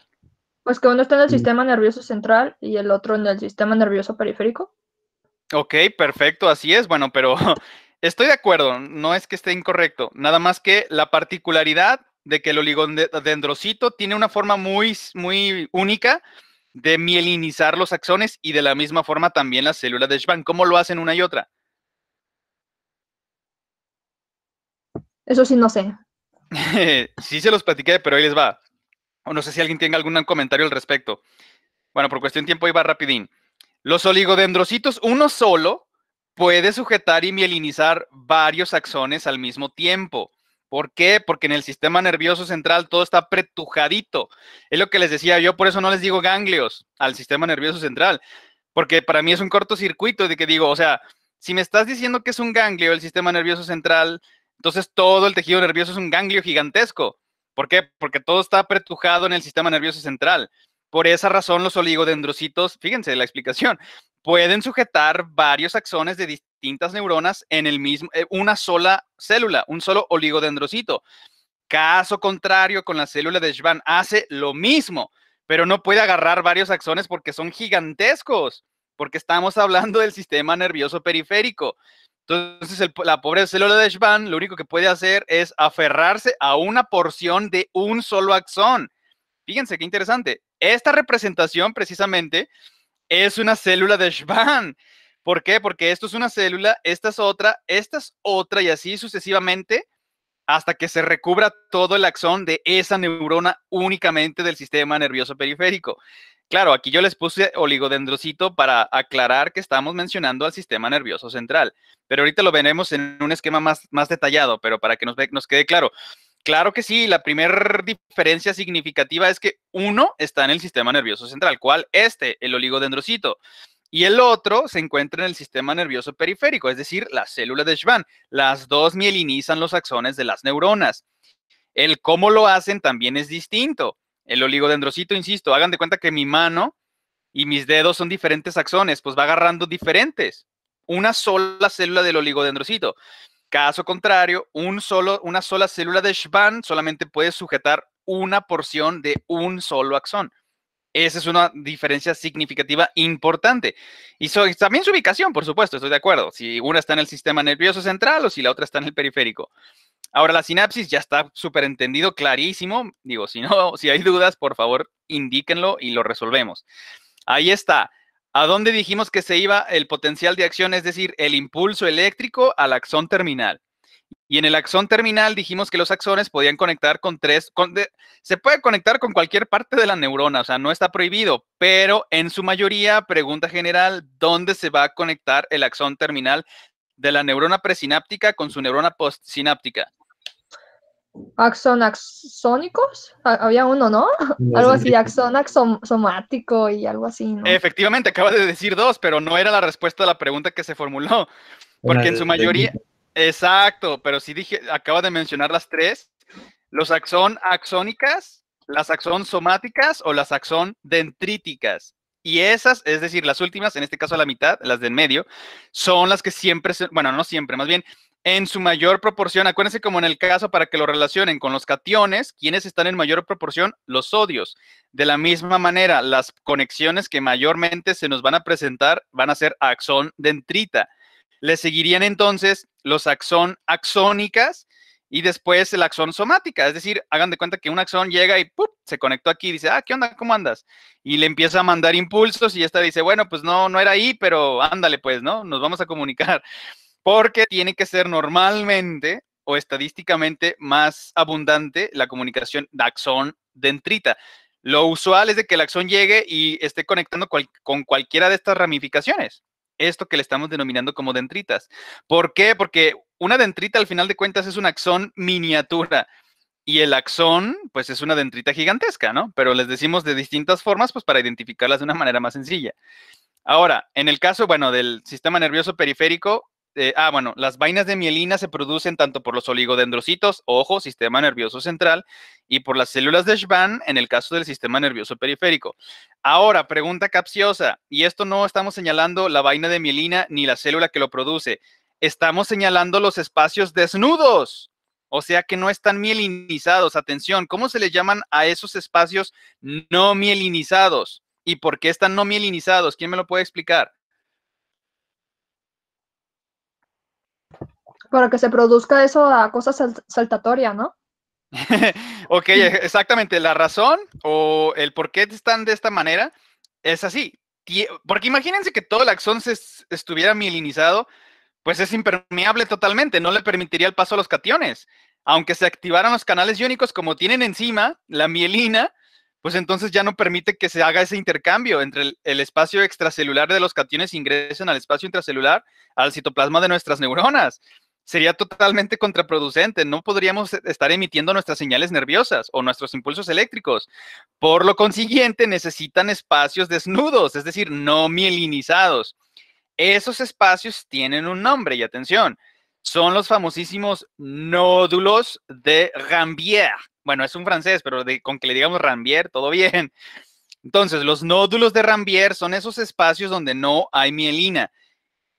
Pues que uno está en el mm. sistema nervioso central y el otro en el sistema nervioso periférico. Ok, perfecto, así es. Bueno, pero estoy de acuerdo, no es que esté incorrecto, nada más que la particularidad de que el oligodendrocito tiene una forma muy, muy única de mielinizar los axones y de la misma forma también las células de Schwann. ¿Cómo lo hacen una y otra? Eso sí, no sé. sí se los platiqué, pero ahí les va. O no sé si alguien tiene algún comentario al respecto. Bueno, por cuestión de tiempo iba rapidín. Los oligodendrocitos, uno solo, puede sujetar y mielinizar varios axones al mismo tiempo. ¿Por qué? Porque en el sistema nervioso central todo está pretujadito. Es lo que les decía, yo por eso no les digo ganglios al sistema nervioso central, porque para mí es un cortocircuito de que digo, o sea, si me estás diciendo que es un ganglio el sistema nervioso central, entonces todo el tejido nervioso es un ganglio gigantesco. ¿Por qué? Porque todo está apretujado en el sistema nervioso central. Por esa razón los oligodendrocitos, fíjense la explicación, pueden sujetar varios axones de, distintas neuronas en el mismo, eh, una sola célula, un solo oligodendrocito. Caso contrario con la célula de Schwann, hace lo mismo, pero no puede agarrar varios axones porque son gigantescos, porque estamos hablando del sistema nervioso periférico. Entonces, la pobre célula de Schwann lo único que puede hacer es aferrarse a una porción de un solo axón. Fíjense qué interesante. Esta representación, precisamente, es una célula de Schwann. ¿Por qué? Porque esto es una célula, esta es otra, esta es otra y así sucesivamente hasta que se recubra todo el axón de esa neurona únicamente del sistema nervioso periférico. Claro, aquí yo les puse oligodendrocito para aclarar que estamos mencionando al sistema nervioso central, pero ahorita lo veremos en un esquema más, más detallado, pero para que nos, nos quede claro. Claro que sí, la primera diferencia significativa es que uno está en el sistema nervioso central, ¿cuál? Este, el oligodendrocito y el otro se encuentra en el sistema nervioso periférico, es decir, la célula de Schwann. Las dos mielinizan los axones de las neuronas. El cómo lo hacen también es distinto. El oligodendrocito, insisto, hagan de cuenta que mi mano y mis dedos son diferentes axones, pues va agarrando diferentes. Una sola célula del oligodendrocito. Caso contrario, un solo, una sola célula de Schwann solamente puede sujetar una porción de un solo axón. Esa es una diferencia significativa importante. Y también su ubicación, por supuesto, estoy de acuerdo. Si una está en el sistema nervioso central o si la otra está en el periférico. Ahora, la sinapsis ya está súper entendido, clarísimo. Digo, si no, si hay dudas, por favor, indíquenlo y lo resolvemos. Ahí está. ¿A dónde dijimos que se iba el potencial de acción? Es decir, el impulso eléctrico al axón terminal. Y en el axón terminal dijimos que los axones podían conectar con tres, se puede conectar con cualquier parte de la neurona, o sea, no está prohibido, pero en su mayoría, pregunta general, ¿dónde se va a conectar el axón terminal de la neurona presináptica con su neurona postsináptica? Axón axónicos, ah, había uno, ¿no? algo así, axón axomático y algo así, ¿no? Efectivamente, acaba de decir dos, pero no era la respuesta a la pregunta que se formuló, porque en su mayoría... Exacto, pero si dije, acaba de mencionar las tres. Los axón axónicas, las axón somáticas o las axón dendríticas. Y esas, es decir, las últimas, en este caso la mitad, las del medio, son las que siempre, bueno, no siempre, más bien en su mayor proporción, acuérdense como en el caso para que lo relacionen con los cationes, quienes están en mayor proporción, los sodios. De la misma manera, las conexiones que mayormente se nos van a presentar van a ser axón dendrita. Le seguirían entonces los axón axónicas y después el axón somática. Es decir, hagan de cuenta que un axón llega y se conectó aquí y dice, ah, ¿qué onda? ¿Cómo andas? Y le empieza a mandar impulsos y esta dice, bueno, pues no, no era ahí, pero ándale pues, ¿no? Nos vamos a comunicar. Porque tiene que ser normalmente o estadísticamente más abundante la comunicación de axón dentrita. Lo usual es de que el axón llegue y esté conectando con cualquiera de estas ramificaciones esto que le estamos denominando como dentritas. ¿Por qué? Porque una dentrita, al final de cuentas es un axón miniatura y el axón pues es una dentrita gigantesca, ¿no? Pero les decimos de distintas formas pues para identificarlas de una manera más sencilla. Ahora, en el caso, bueno, del sistema nervioso periférico, este, ah, bueno, las vainas de mielina se producen tanto por los oligodendrocitos, ojo, sistema nervioso central, y por las células de Schwann en el caso del sistema nervioso periférico. Ahora, pregunta capciosa, y esto no estamos señalando la vaina de mielina ni la célula que lo produce, estamos señalando los espacios desnudos, o sea que no están mielinizados. Atención, ¿cómo se le llaman a esos espacios no mielinizados? ¿Y por qué están no mielinizados? ¿Quién me lo puede explicar? Para que se produzca eso a cosas saltatoria, ¿no? ok, e, exactamente. La razón o el por qué están de esta manera es así. Porque imagínense que todo el axón estuviera mielinizado, pues es impermeable totalmente, no le permitiría el paso a los cationes. Aunque se activaran los canales iónicos como tienen encima la mielina, pues entonces ya no permite que se haga ese intercambio entre el, el espacio extracelular de los cationes ingresen al espacio intracelular, al citoplasma de nuestras neuronas sería totalmente contraproducente. No podríamos estar emitiendo nuestras señales nerviosas o nuestros impulsos eléctricos. Por lo consiguiente, necesitan espacios desnudos, es decir, no mielinizados. Esos espacios tienen un nombre y atención. Son los famosísimos nódulos de Rambier. Bueno, es un francés, pero con que le digamos Rambier, todo bien. Entonces, los nódulos de Rambier son esos espacios donde no hay mielina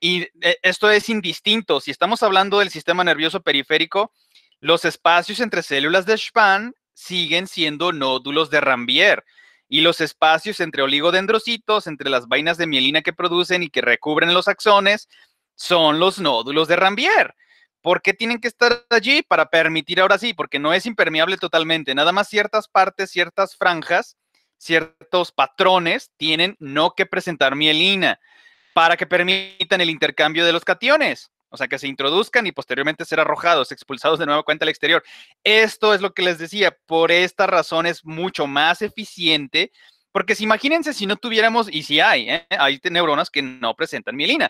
y eh, esto es indistinto. Si estamos hablando del sistema nervioso periférico, los espacios entre células de Schwann siguen siendo nódulos de Rambier y los espacios entre oligodendrocitos, entre las vainas de mielina que producen y que recubren los axones, son los nódulos de Rambier. ¿Por qué tienen que estar allí? Para permitir ahora sí, porque no es impermeable totalmente, nada más ciertas partes, ciertas franjas, ciertos patrones tienen no que presentar mielina para que permitan el intercambio de los cationes. O sea, que se introduzcan y posteriormente ser arrojados, expulsados de nuevo cuenta al exterior. Esto es lo que les decía. Por esta razón es mucho más eficiente, porque si imagínense si no tuviéramos, y si hay, ¿eh? hay neuronas que no presentan mielina,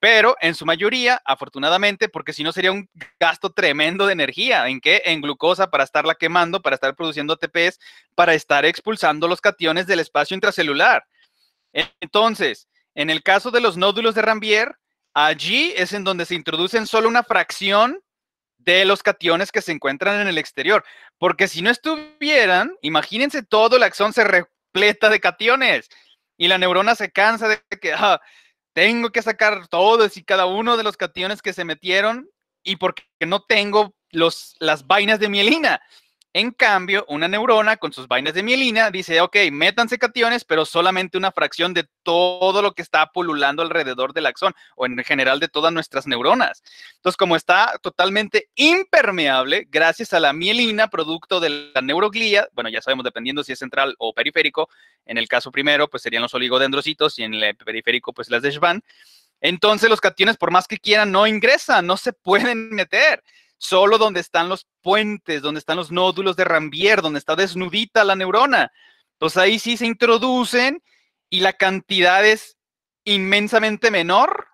pero en su mayoría, afortunadamente, porque si no sería un gasto tremendo de energía. ¿En qué? En glucosa para estarla quemando, para estar produciendo ATPs, para estar expulsando los cationes del espacio intracelular. Entonces, en el caso de los nódulos de Rambier, allí es en donde se introducen solo una fracción de los cationes que se encuentran en el exterior, porque si no estuvieran, imagínense todo el axón se repleta de cationes y la neurona se cansa de que ah, tengo que sacar todos y cada uno de los cationes que se metieron y porque no tengo los, las vainas de mielina. En cambio, una neurona con sus vainas de mielina dice, ok, métanse cationes, pero solamente una fracción de todo lo que está pululando alrededor del axón o en general de todas nuestras neuronas. Entonces, como está totalmente impermeable, gracias a la mielina, producto de la neuroglía, bueno, ya sabemos, dependiendo si es central o periférico, en el caso primero, pues serían los oligodendrocitos y en el periférico, pues las de Schwann. Entonces, los cationes, por más que quieran, no ingresan, no se pueden meter solo donde están los puentes, donde están los nódulos de Rambier, donde está desnudita la neurona. Entonces ahí sí se introducen y la cantidad es inmensamente menor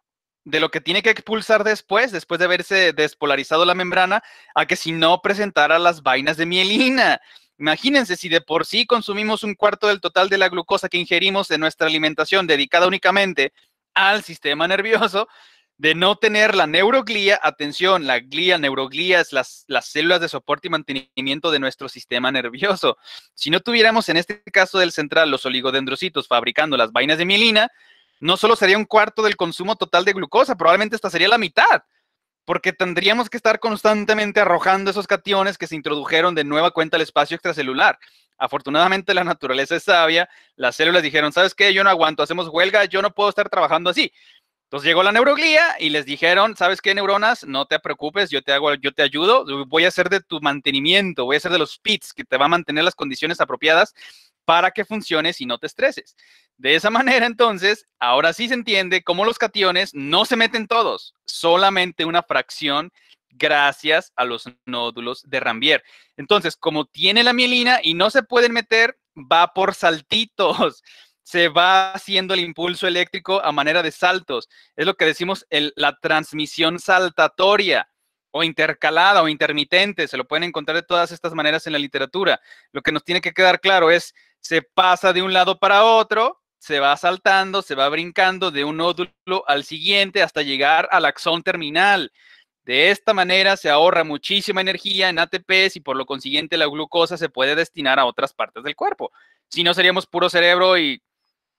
de lo que tiene que expulsar después, después de haberse despolarizado la membrana, a que si no presentara las vainas de mielina. Imagínense si de por sí consumimos un cuarto del total de la glucosa que ingerimos en nuestra alimentación dedicada únicamente al sistema nervioso, de no tener la neuroglía, atención, la glía, neuroglía es las, las células de soporte y mantenimiento de nuestro sistema nervioso. Si no tuviéramos en este caso del central los oligodendrocitos fabricando las vainas de mielina, no solo sería un cuarto del consumo total de glucosa, probablemente esta sería la mitad, porque tendríamos que estar constantemente arrojando esos cationes que se introdujeron de nueva cuenta al espacio extracelular. Afortunadamente la naturaleza es sabia, las células dijeron, ¿sabes qué? Yo no aguanto, hacemos huelga, yo no puedo estar trabajando así. Entonces llegó la neuroglía y les dijeron, ¿sabes qué, neuronas? No te preocupes, yo te hago, yo te ayudo, voy a hacer de tu mantenimiento, voy a hacer de los pits que te va a mantener las condiciones apropiadas para que funciones y no te estreses. De esa manera, entonces, ahora sí se entiende cómo los cationes no se meten todos, solamente una fracción gracias a los nódulos de Rambier. Entonces, como tiene la mielina y no se pueden meter, va por saltitos se va haciendo el impulso eléctrico a manera de saltos. Es lo que decimos la transmisión saltatoria o intercalada o intermitente. Se lo pueden encontrar de todas estas maneras en la literatura. Lo que nos tiene que quedar claro es, se pasa de un lado para otro, se va saltando, se va brincando de un nódulo al siguiente hasta llegar al axón terminal. De esta manera se ahorra muchísima energía en ATPs y por lo consiguiente la glucosa se puede destinar a otras partes del cuerpo. Si no seríamos puro cerebro y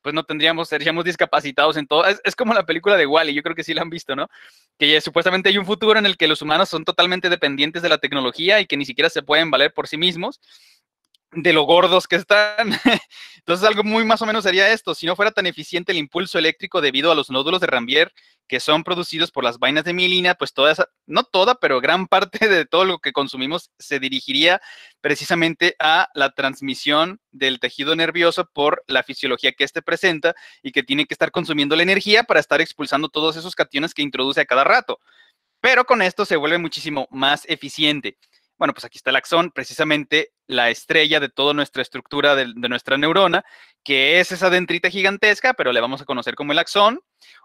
pues no tendríamos, seríamos discapacitados en todo. Es, como la película de Wally, yo creo que sí la han visto, ¿no? Que supuestamente hay un futuro en el que los humanos son totalmente dependientes de la tecnología y que ni siquiera se pueden valer por sí mismos de lo gordos que están. Entonces, algo muy más o menos sería esto. Si no fuera tan eficiente el impulso eléctrico debido a los nódulos de Rambier que son producidos por las vainas de mielina, pues toda esa, no toda, pero gran parte de todo lo que consumimos se dirigiría precisamente a la transmisión del tejido nervioso por la fisiología que éste presenta y que tiene que estar consumiendo la energía para estar expulsando todos esos cationes que introduce a cada rato. Pero con esto se vuelve muchísimo más eficiente. Bueno, pues aquí está el axón, precisamente la estrella de toda nuestra estructura de, nuestra neurona, que es esa dentrita gigantesca, pero le vamos a conocer como el axón,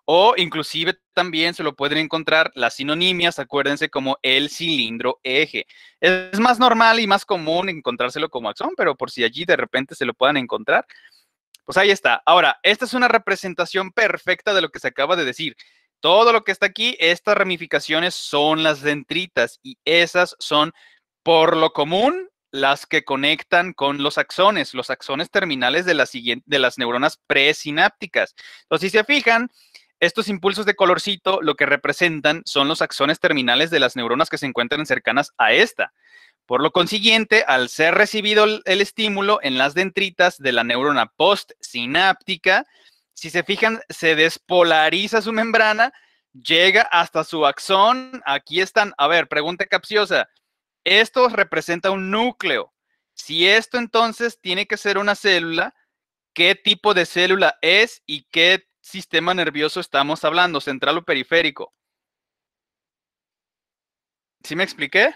o inclusive también se lo pueden encontrar las sinonimias, acuérdense, como el cilindro eje. Es más normal y más común encontrárselo como axón, pero por si allí de repente se lo puedan encontrar, pues ahí está. Ahora, esta es una representación perfecta de lo que se acaba de decir. Todo lo que está aquí, estas ramificaciones son las dentritas y esas son por lo común las que conectan con los axones, los axones terminales de las, de las neuronas presinápticas. Entonces, si se fijan, estos impulsos de colorcito lo que representan son los axones terminales de las neuronas que se encuentran cercanas a esta. Por lo consiguiente, al ser recibido el estímulo en las dentritas de la neurona postsináptica, si se fijan, se despolariza su membrana, llega hasta su axón. Aquí están, a ver, pregunta capciosa. Esto representa un núcleo. Si esto entonces tiene que ser una célula, ¿qué tipo de célula es y qué sistema nervioso estamos hablando, central o periférico? ¿Sí me expliqué?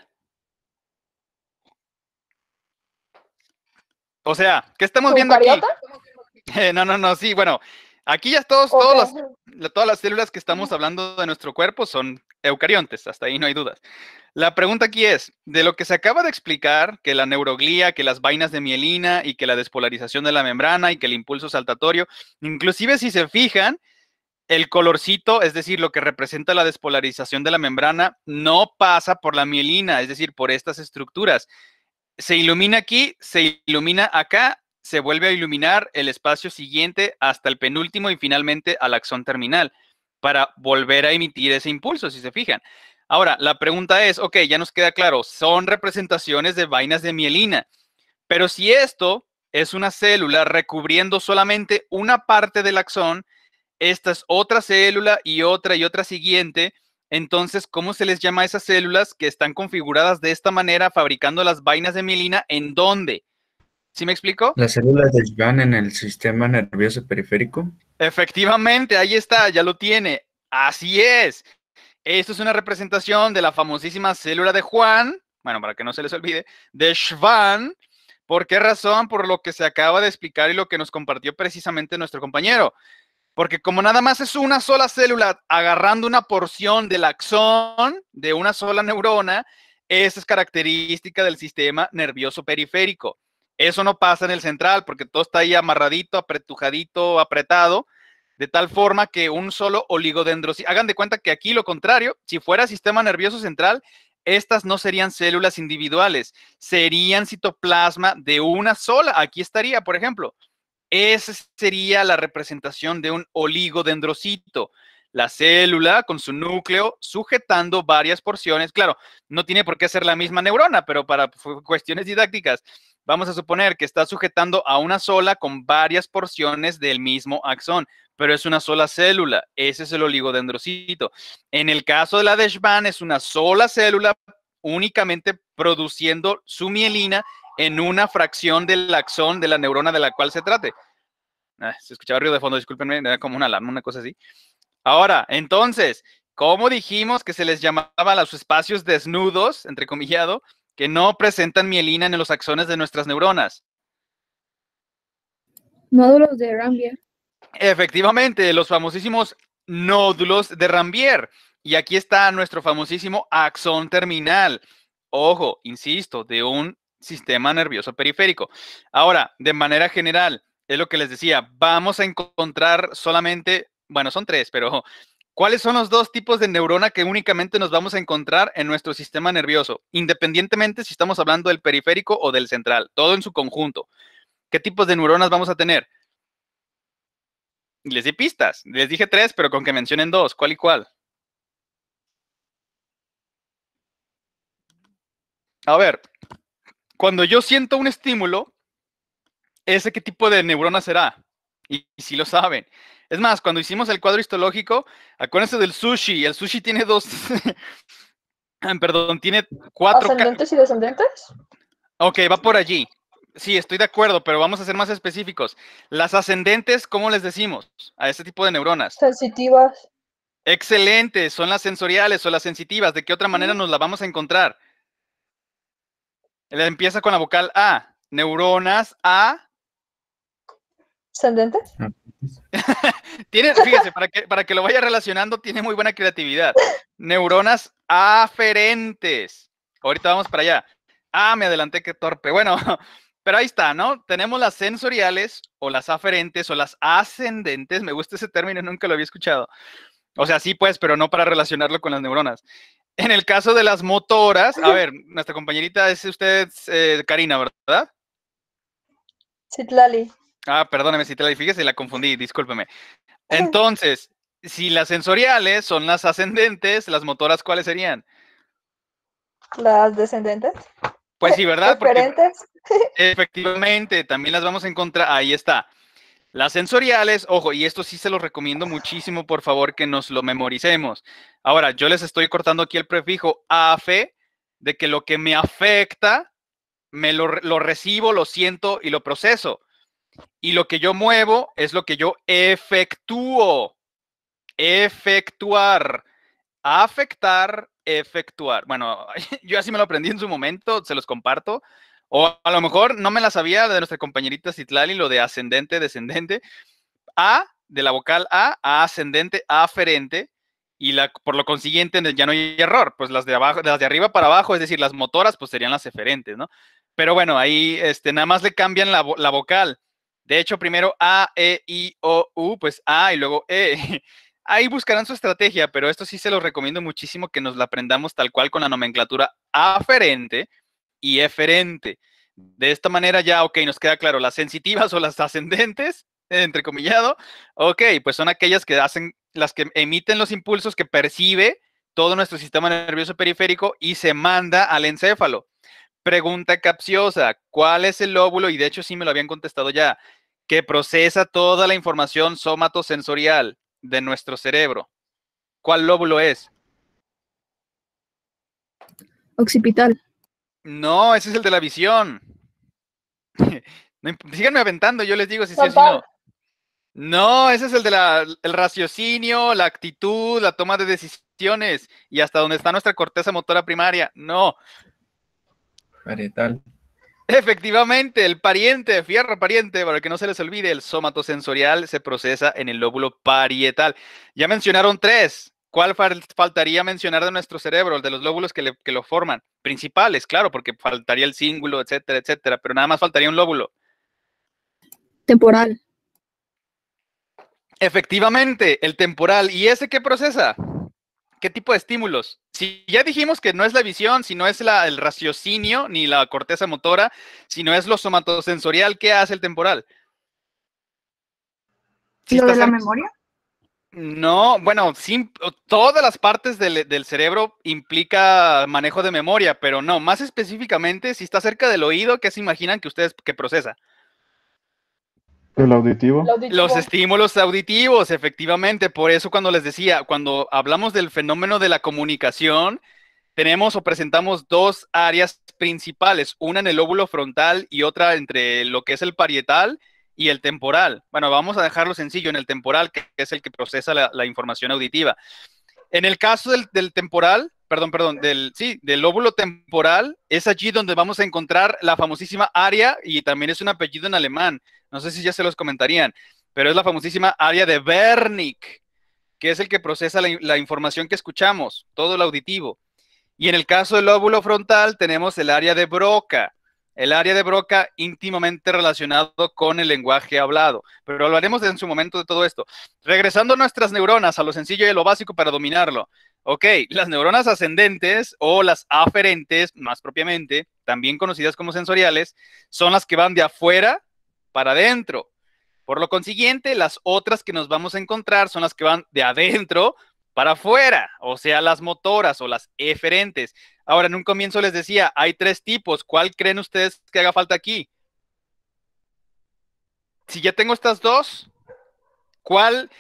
O sea, ¿qué estamos viendo aquí? no, no, no, sí, bueno, aquí ya todos, todas las células que estamos hablando de nuestro cuerpo son eucariontes, hasta ahí no hay dudas. La pregunta aquí es, de lo que se acaba de explicar, que la neuroglía, que las vainas de mielina y que la despolarización de la membrana y que el impulso saltatorio, inclusive si se fijan, el colorcito, es decir, lo que representa la despolarización de la membrana, no pasa por la mielina, es decir, por estas estructuras. Se ilumina aquí, se ilumina acá, se vuelve a iluminar el espacio siguiente hasta el penúltimo y finalmente al axón terminal para volver a emitir ese impulso, si se fijan. Ahora, la pregunta es, ok, ya nos queda claro, son representaciones de vainas de mielina, pero si esto es una célula recubriendo solamente una parte del axón, esta es otra célula y otra y otra siguiente, entonces, ¿cómo se les llama a esas células que están configuradas de esta manera, fabricando las vainas de mielina? ¿En dónde? ¿Sí me explico? Las células de en el sistema nervioso periférico. Efectivamente, ahí está, ya lo tiene. Así es. Esto es una representación de la famosísima célula de Juan, bueno, para que no se les olvide, de Schwann. ¿Por qué razón? Por lo que se acaba de explicar y lo que nos compartió precisamente nuestro compañero. Porque como nada más es una sola célula agarrando una porción del axón de una sola neurona, esa es característica del sistema nervioso periférico. Eso no pasa en el central porque todo está ahí amarradito, apretujadito, apretado, de tal forma que un solo oligodendrocito, hagan de cuenta que aquí lo contrario, si fuera sistema nervioso central, estas no serían células individuales, serían citoplasma de una sola. Aquí estaría, por ejemplo, esa sería la representación de un oligodendrocito. La célula con su núcleo sujetando varias porciones. Claro, no tiene por qué ser la misma neurona, pero para cuestiones didácticas, Vamos a suponer que está sujetando a una sola con varias porciones del mismo axón, pero es una sola célula. Ese es el oligodendrocito. En el caso de la Deshban, es una sola célula únicamente produciendo su mielina en una fracción del axón de la neurona de la cual se trate. Ah, se escuchaba ruido de fondo, discúlpenme, era como una alarma, una cosa así. Ahora, entonces, ¿cómo dijimos que se les llamaba a los espacios desnudos, entre comillado? que no presentan mielina en los axones de nuestras neuronas. Nódulos de Rambier. Efectivamente, los famosísimos nódulos de Rambier. Y aquí está nuestro famosísimo axón terminal. Ojo, insisto, de un sistema nervioso periférico. Ahora, de manera general, es lo que les decía, vamos a encontrar solamente, bueno, son tres, pero ¿Cuáles son los dos tipos de neurona que únicamente nos vamos a encontrar en nuestro sistema nervioso, independientemente si estamos hablando del periférico o del central, todo en su conjunto? ¿Qué tipos de neuronas vamos a tener? Les di pistas, les dije tres, pero con que mencionen dos, ¿cuál y cuál? A ver, cuando yo siento un estímulo, ¿ese qué tipo de neurona será? Y, si lo saben. Es más, cuando hicimos el cuadro histológico, acuérdense del sushi. El sushi tiene dos. perdón, tiene cuatro. ¿Ascendentes y descendentes? Ok, va por allí. Sí, estoy de acuerdo, pero vamos a ser más específicos. Las ascendentes, ¿cómo les decimos a este tipo de neuronas? Sensitivas. Excelente, son las sensoriales o las sensitivas. ¿De qué otra manera nos la vamos a encontrar? empieza con la vocal A. Neuronas A ¿Ascendentes? tiene, fíjese, para que, para que lo vaya relacionando, tiene muy buena creatividad. Neuronas aferentes. Ahorita vamos para allá. Ah, me adelanté, qué torpe. Bueno, pero ahí está, ¿no? Tenemos las sensoriales o las aferentes o las ascendentes. Me gusta ese término, nunca lo había escuchado. O sea, sí, pues, pero no para relacionarlo con las neuronas. En el caso de las motoras, a ver, nuestra compañerita es usted, eh, Karina, ¿verdad? Citlali. Ah, perdóname si te la fíjese, y la confundí, discúlpeme. Entonces, si las sensoriales son las ascendentes, ¿las motoras cuáles serían? Las descendentes. Pues sí, ¿verdad? Diferentes. efectivamente, también las vamos a encontrar. Ahí está. Las sensoriales, ojo, y esto sí se lo recomiendo muchísimo, por favor, que nos lo memoricemos. Ahora, yo les estoy cortando aquí el prefijo afe, de que lo que me afecta, me lo recibo, lo siento y lo proceso. Y lo que yo muevo es lo que yo efectúo. Efectuar. Afectar, efectuar. Bueno, yo así me lo aprendí en su momento, se los comparto. O a lo mejor no me la sabía de nuestra compañerita Citlali, lo de ascendente, descendente. A, de la vocal A, ascendente, aferente. Y por lo consiguiente, ya no hay error. Pues las de, abajo, las de arriba para abajo, es decir, las motoras, pues serían las eferentes, ¿no? Pero bueno, ahí este, nada más le cambian la vocal. De hecho, primero A, E, I, O, U, pues A y luego E. Ahí buscarán su estrategia, pero esto sí se los recomiendo muchísimo que nos la aprendamos tal cual con la nomenclatura aferente y eferente. De esta manera ya, ok, nos queda claro, las sensitivas o las ascendentes, entrecomillado, ok, pues son aquellas que hacen, las que emiten los impulsos que percibe todo nuestro sistema nervioso periférico y se manda al encéfalo. Pregunta capciosa, ¿cuál es el lóbulo? Y de hecho sí me lo habían contestado ya, que procesa toda la información somatosensorial de nuestro cerebro. ¿Cuál lóbulo es? Occipital. No, ese es el de la visión. Síganme aventando, yo les digo si sí o no. No, ese es el de la, el raciocinio, la actitud, la toma de decisiones y hasta donde está nuestra corteza motora primaria. No, Parietal. Efectivamente, el pariente, fierro pariente, para que no se les olvide, el sensorial se procesa en el lóbulo parietal. Ya mencionaron tres. ¿Cuál faltaría mencionar de nuestro cerebro, el de los lóbulos que, que, lo forman? Principales, claro, porque faltaría el cíngulo, etcétera, etcétera, pero nada más faltaría un lóbulo. Temporal. Efectivamente, el temporal. ¿Y ese qué procesa? ¿Qué tipo de estímulos? Si ya dijimos que no es la visión, si no es el raciocinio ni la corteza motora, si no es lo somatosensorial, ¿qué hace el temporal? ¿Sí la memoria? No, bueno, todas las partes del, cerebro implica manejo de memoria, pero no, más específicamente si está cerca del oído, ¿qué se imaginan que ustedes que procesa? ¿El auditivo? Los estímulos auditivos, efectivamente. Por eso cuando les decía, cuando hablamos del fenómeno de la comunicación, tenemos o presentamos dos áreas principales, una en el lóbulo frontal y otra entre lo que es el parietal y el temporal. Bueno, vamos a dejarlo sencillo en el temporal, que es el que procesa la, información auditiva. En el caso del temporal, perdón, perdón, del, sí, del lóbulo temporal, es allí donde vamos a encontrar la famosísima área, y también es un apellido en alemán, no sé si ya se los comentarían, pero es la famosísima área de Wernicke, que es el que procesa la, información que escuchamos, todo el auditivo. Y en el caso del lóbulo frontal tenemos el área de Broca, el área de Broca íntimamente relacionado con el lenguaje hablado. Pero hablaremos en su momento de todo esto. Regresando a nuestras neuronas, a lo sencillo y a lo básico para dominarlo. Ok, las neuronas ascendentes o las aferentes, más propiamente, también conocidas como sensoriales, son las que van de afuera para adentro. Por lo consiguiente, las otras que nos vamos a encontrar son las que van de adentro para afuera, o sea, las motoras o las eferentes. Ahora, en un comienzo les decía, hay tres tipos. ¿Cuál creen ustedes que haga falta aquí? Si ya tengo estas dos, ¿cuál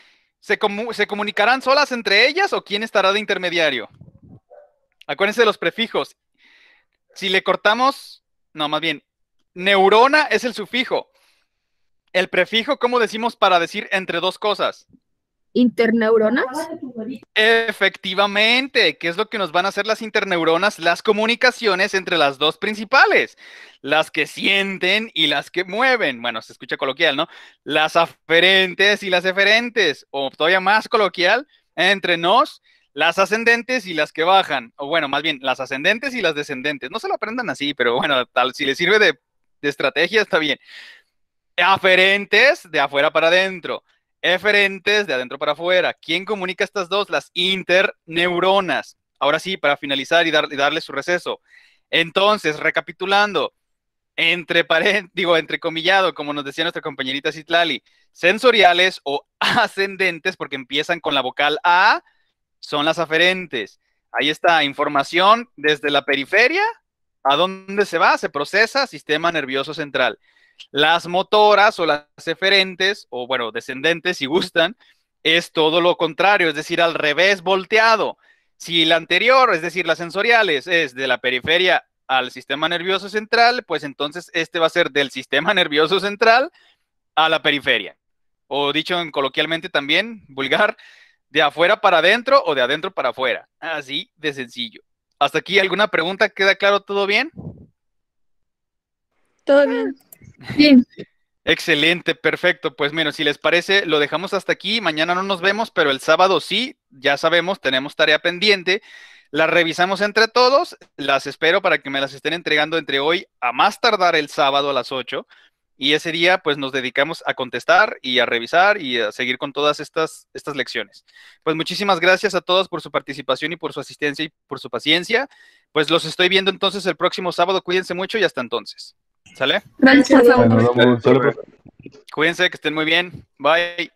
¿Se, comunicarán solas entre ellas o quién estará de intermediario? Acuérdense de los prefijos. Si le cortamos, no, más bien, neurona es el sufijo. El prefijo, ¿cómo decimos para decir entre dos cosas? interneuronas? Efectivamente, ¿qué es lo que nos van a hacer las interneuronas? Las comunicaciones entre las dos principales, las que sienten y las que mueven. Bueno, se escucha coloquial, ¿no? Las aferentes y las eferentes, o todavía más coloquial, entre nos, las ascendentes y las que bajan, o bueno, más bien, las ascendentes y las descendentes. No se lo aprendan así, pero bueno, tal, si les sirve de, de estrategia, está bien. Aferentes de afuera para adentro eferentes de adentro para afuera. ¿Quién comunica estas dos? Las interneuronas. Ahora sí, para finalizar y, darle su receso. Entonces, recapitulando, entre paréntesis, digo, entre comillado, como nos decía nuestra compañerita Citlali, sensoriales o ascendentes, porque empiezan con la vocal A, son las aferentes. Ahí está, información desde la periferia, ¿a dónde se va? Se procesa sistema nervioso central. Las motoras o las eferentes, o bueno, descendentes si gustan, es todo lo contrario, es decir, al revés volteado. Si la anterior, es decir, las sensoriales, es de la periferia al sistema nervioso central, pues entonces este va a ser del sistema nervioso central a la periferia. O dicho en coloquialmente también, vulgar, de afuera para adentro o de adentro para afuera. Así de sencillo. ¿Hasta aquí alguna pregunta? ¿Queda claro todo bien? Todo bien. Excelente, perfecto. Pues mira, si les parece, lo dejamos hasta aquí. Mañana no nos vemos, pero el sábado sí, ya sabemos, tenemos tarea pendiente. La revisamos entre todos. Las espero para que me las estén entregando entre hoy a más tardar el sábado a las 8. Y ese día, pues nos dedicamos a contestar y a revisar y a seguir con todas estas, estas lecciones. Pues muchísimas gracias a todos por su participación y por su asistencia y por su paciencia. Pues los estoy viendo entonces el próximo sábado. Cuídense mucho y hasta entonces. ¿Sale? Cuídense, que estén muy bien. Bye.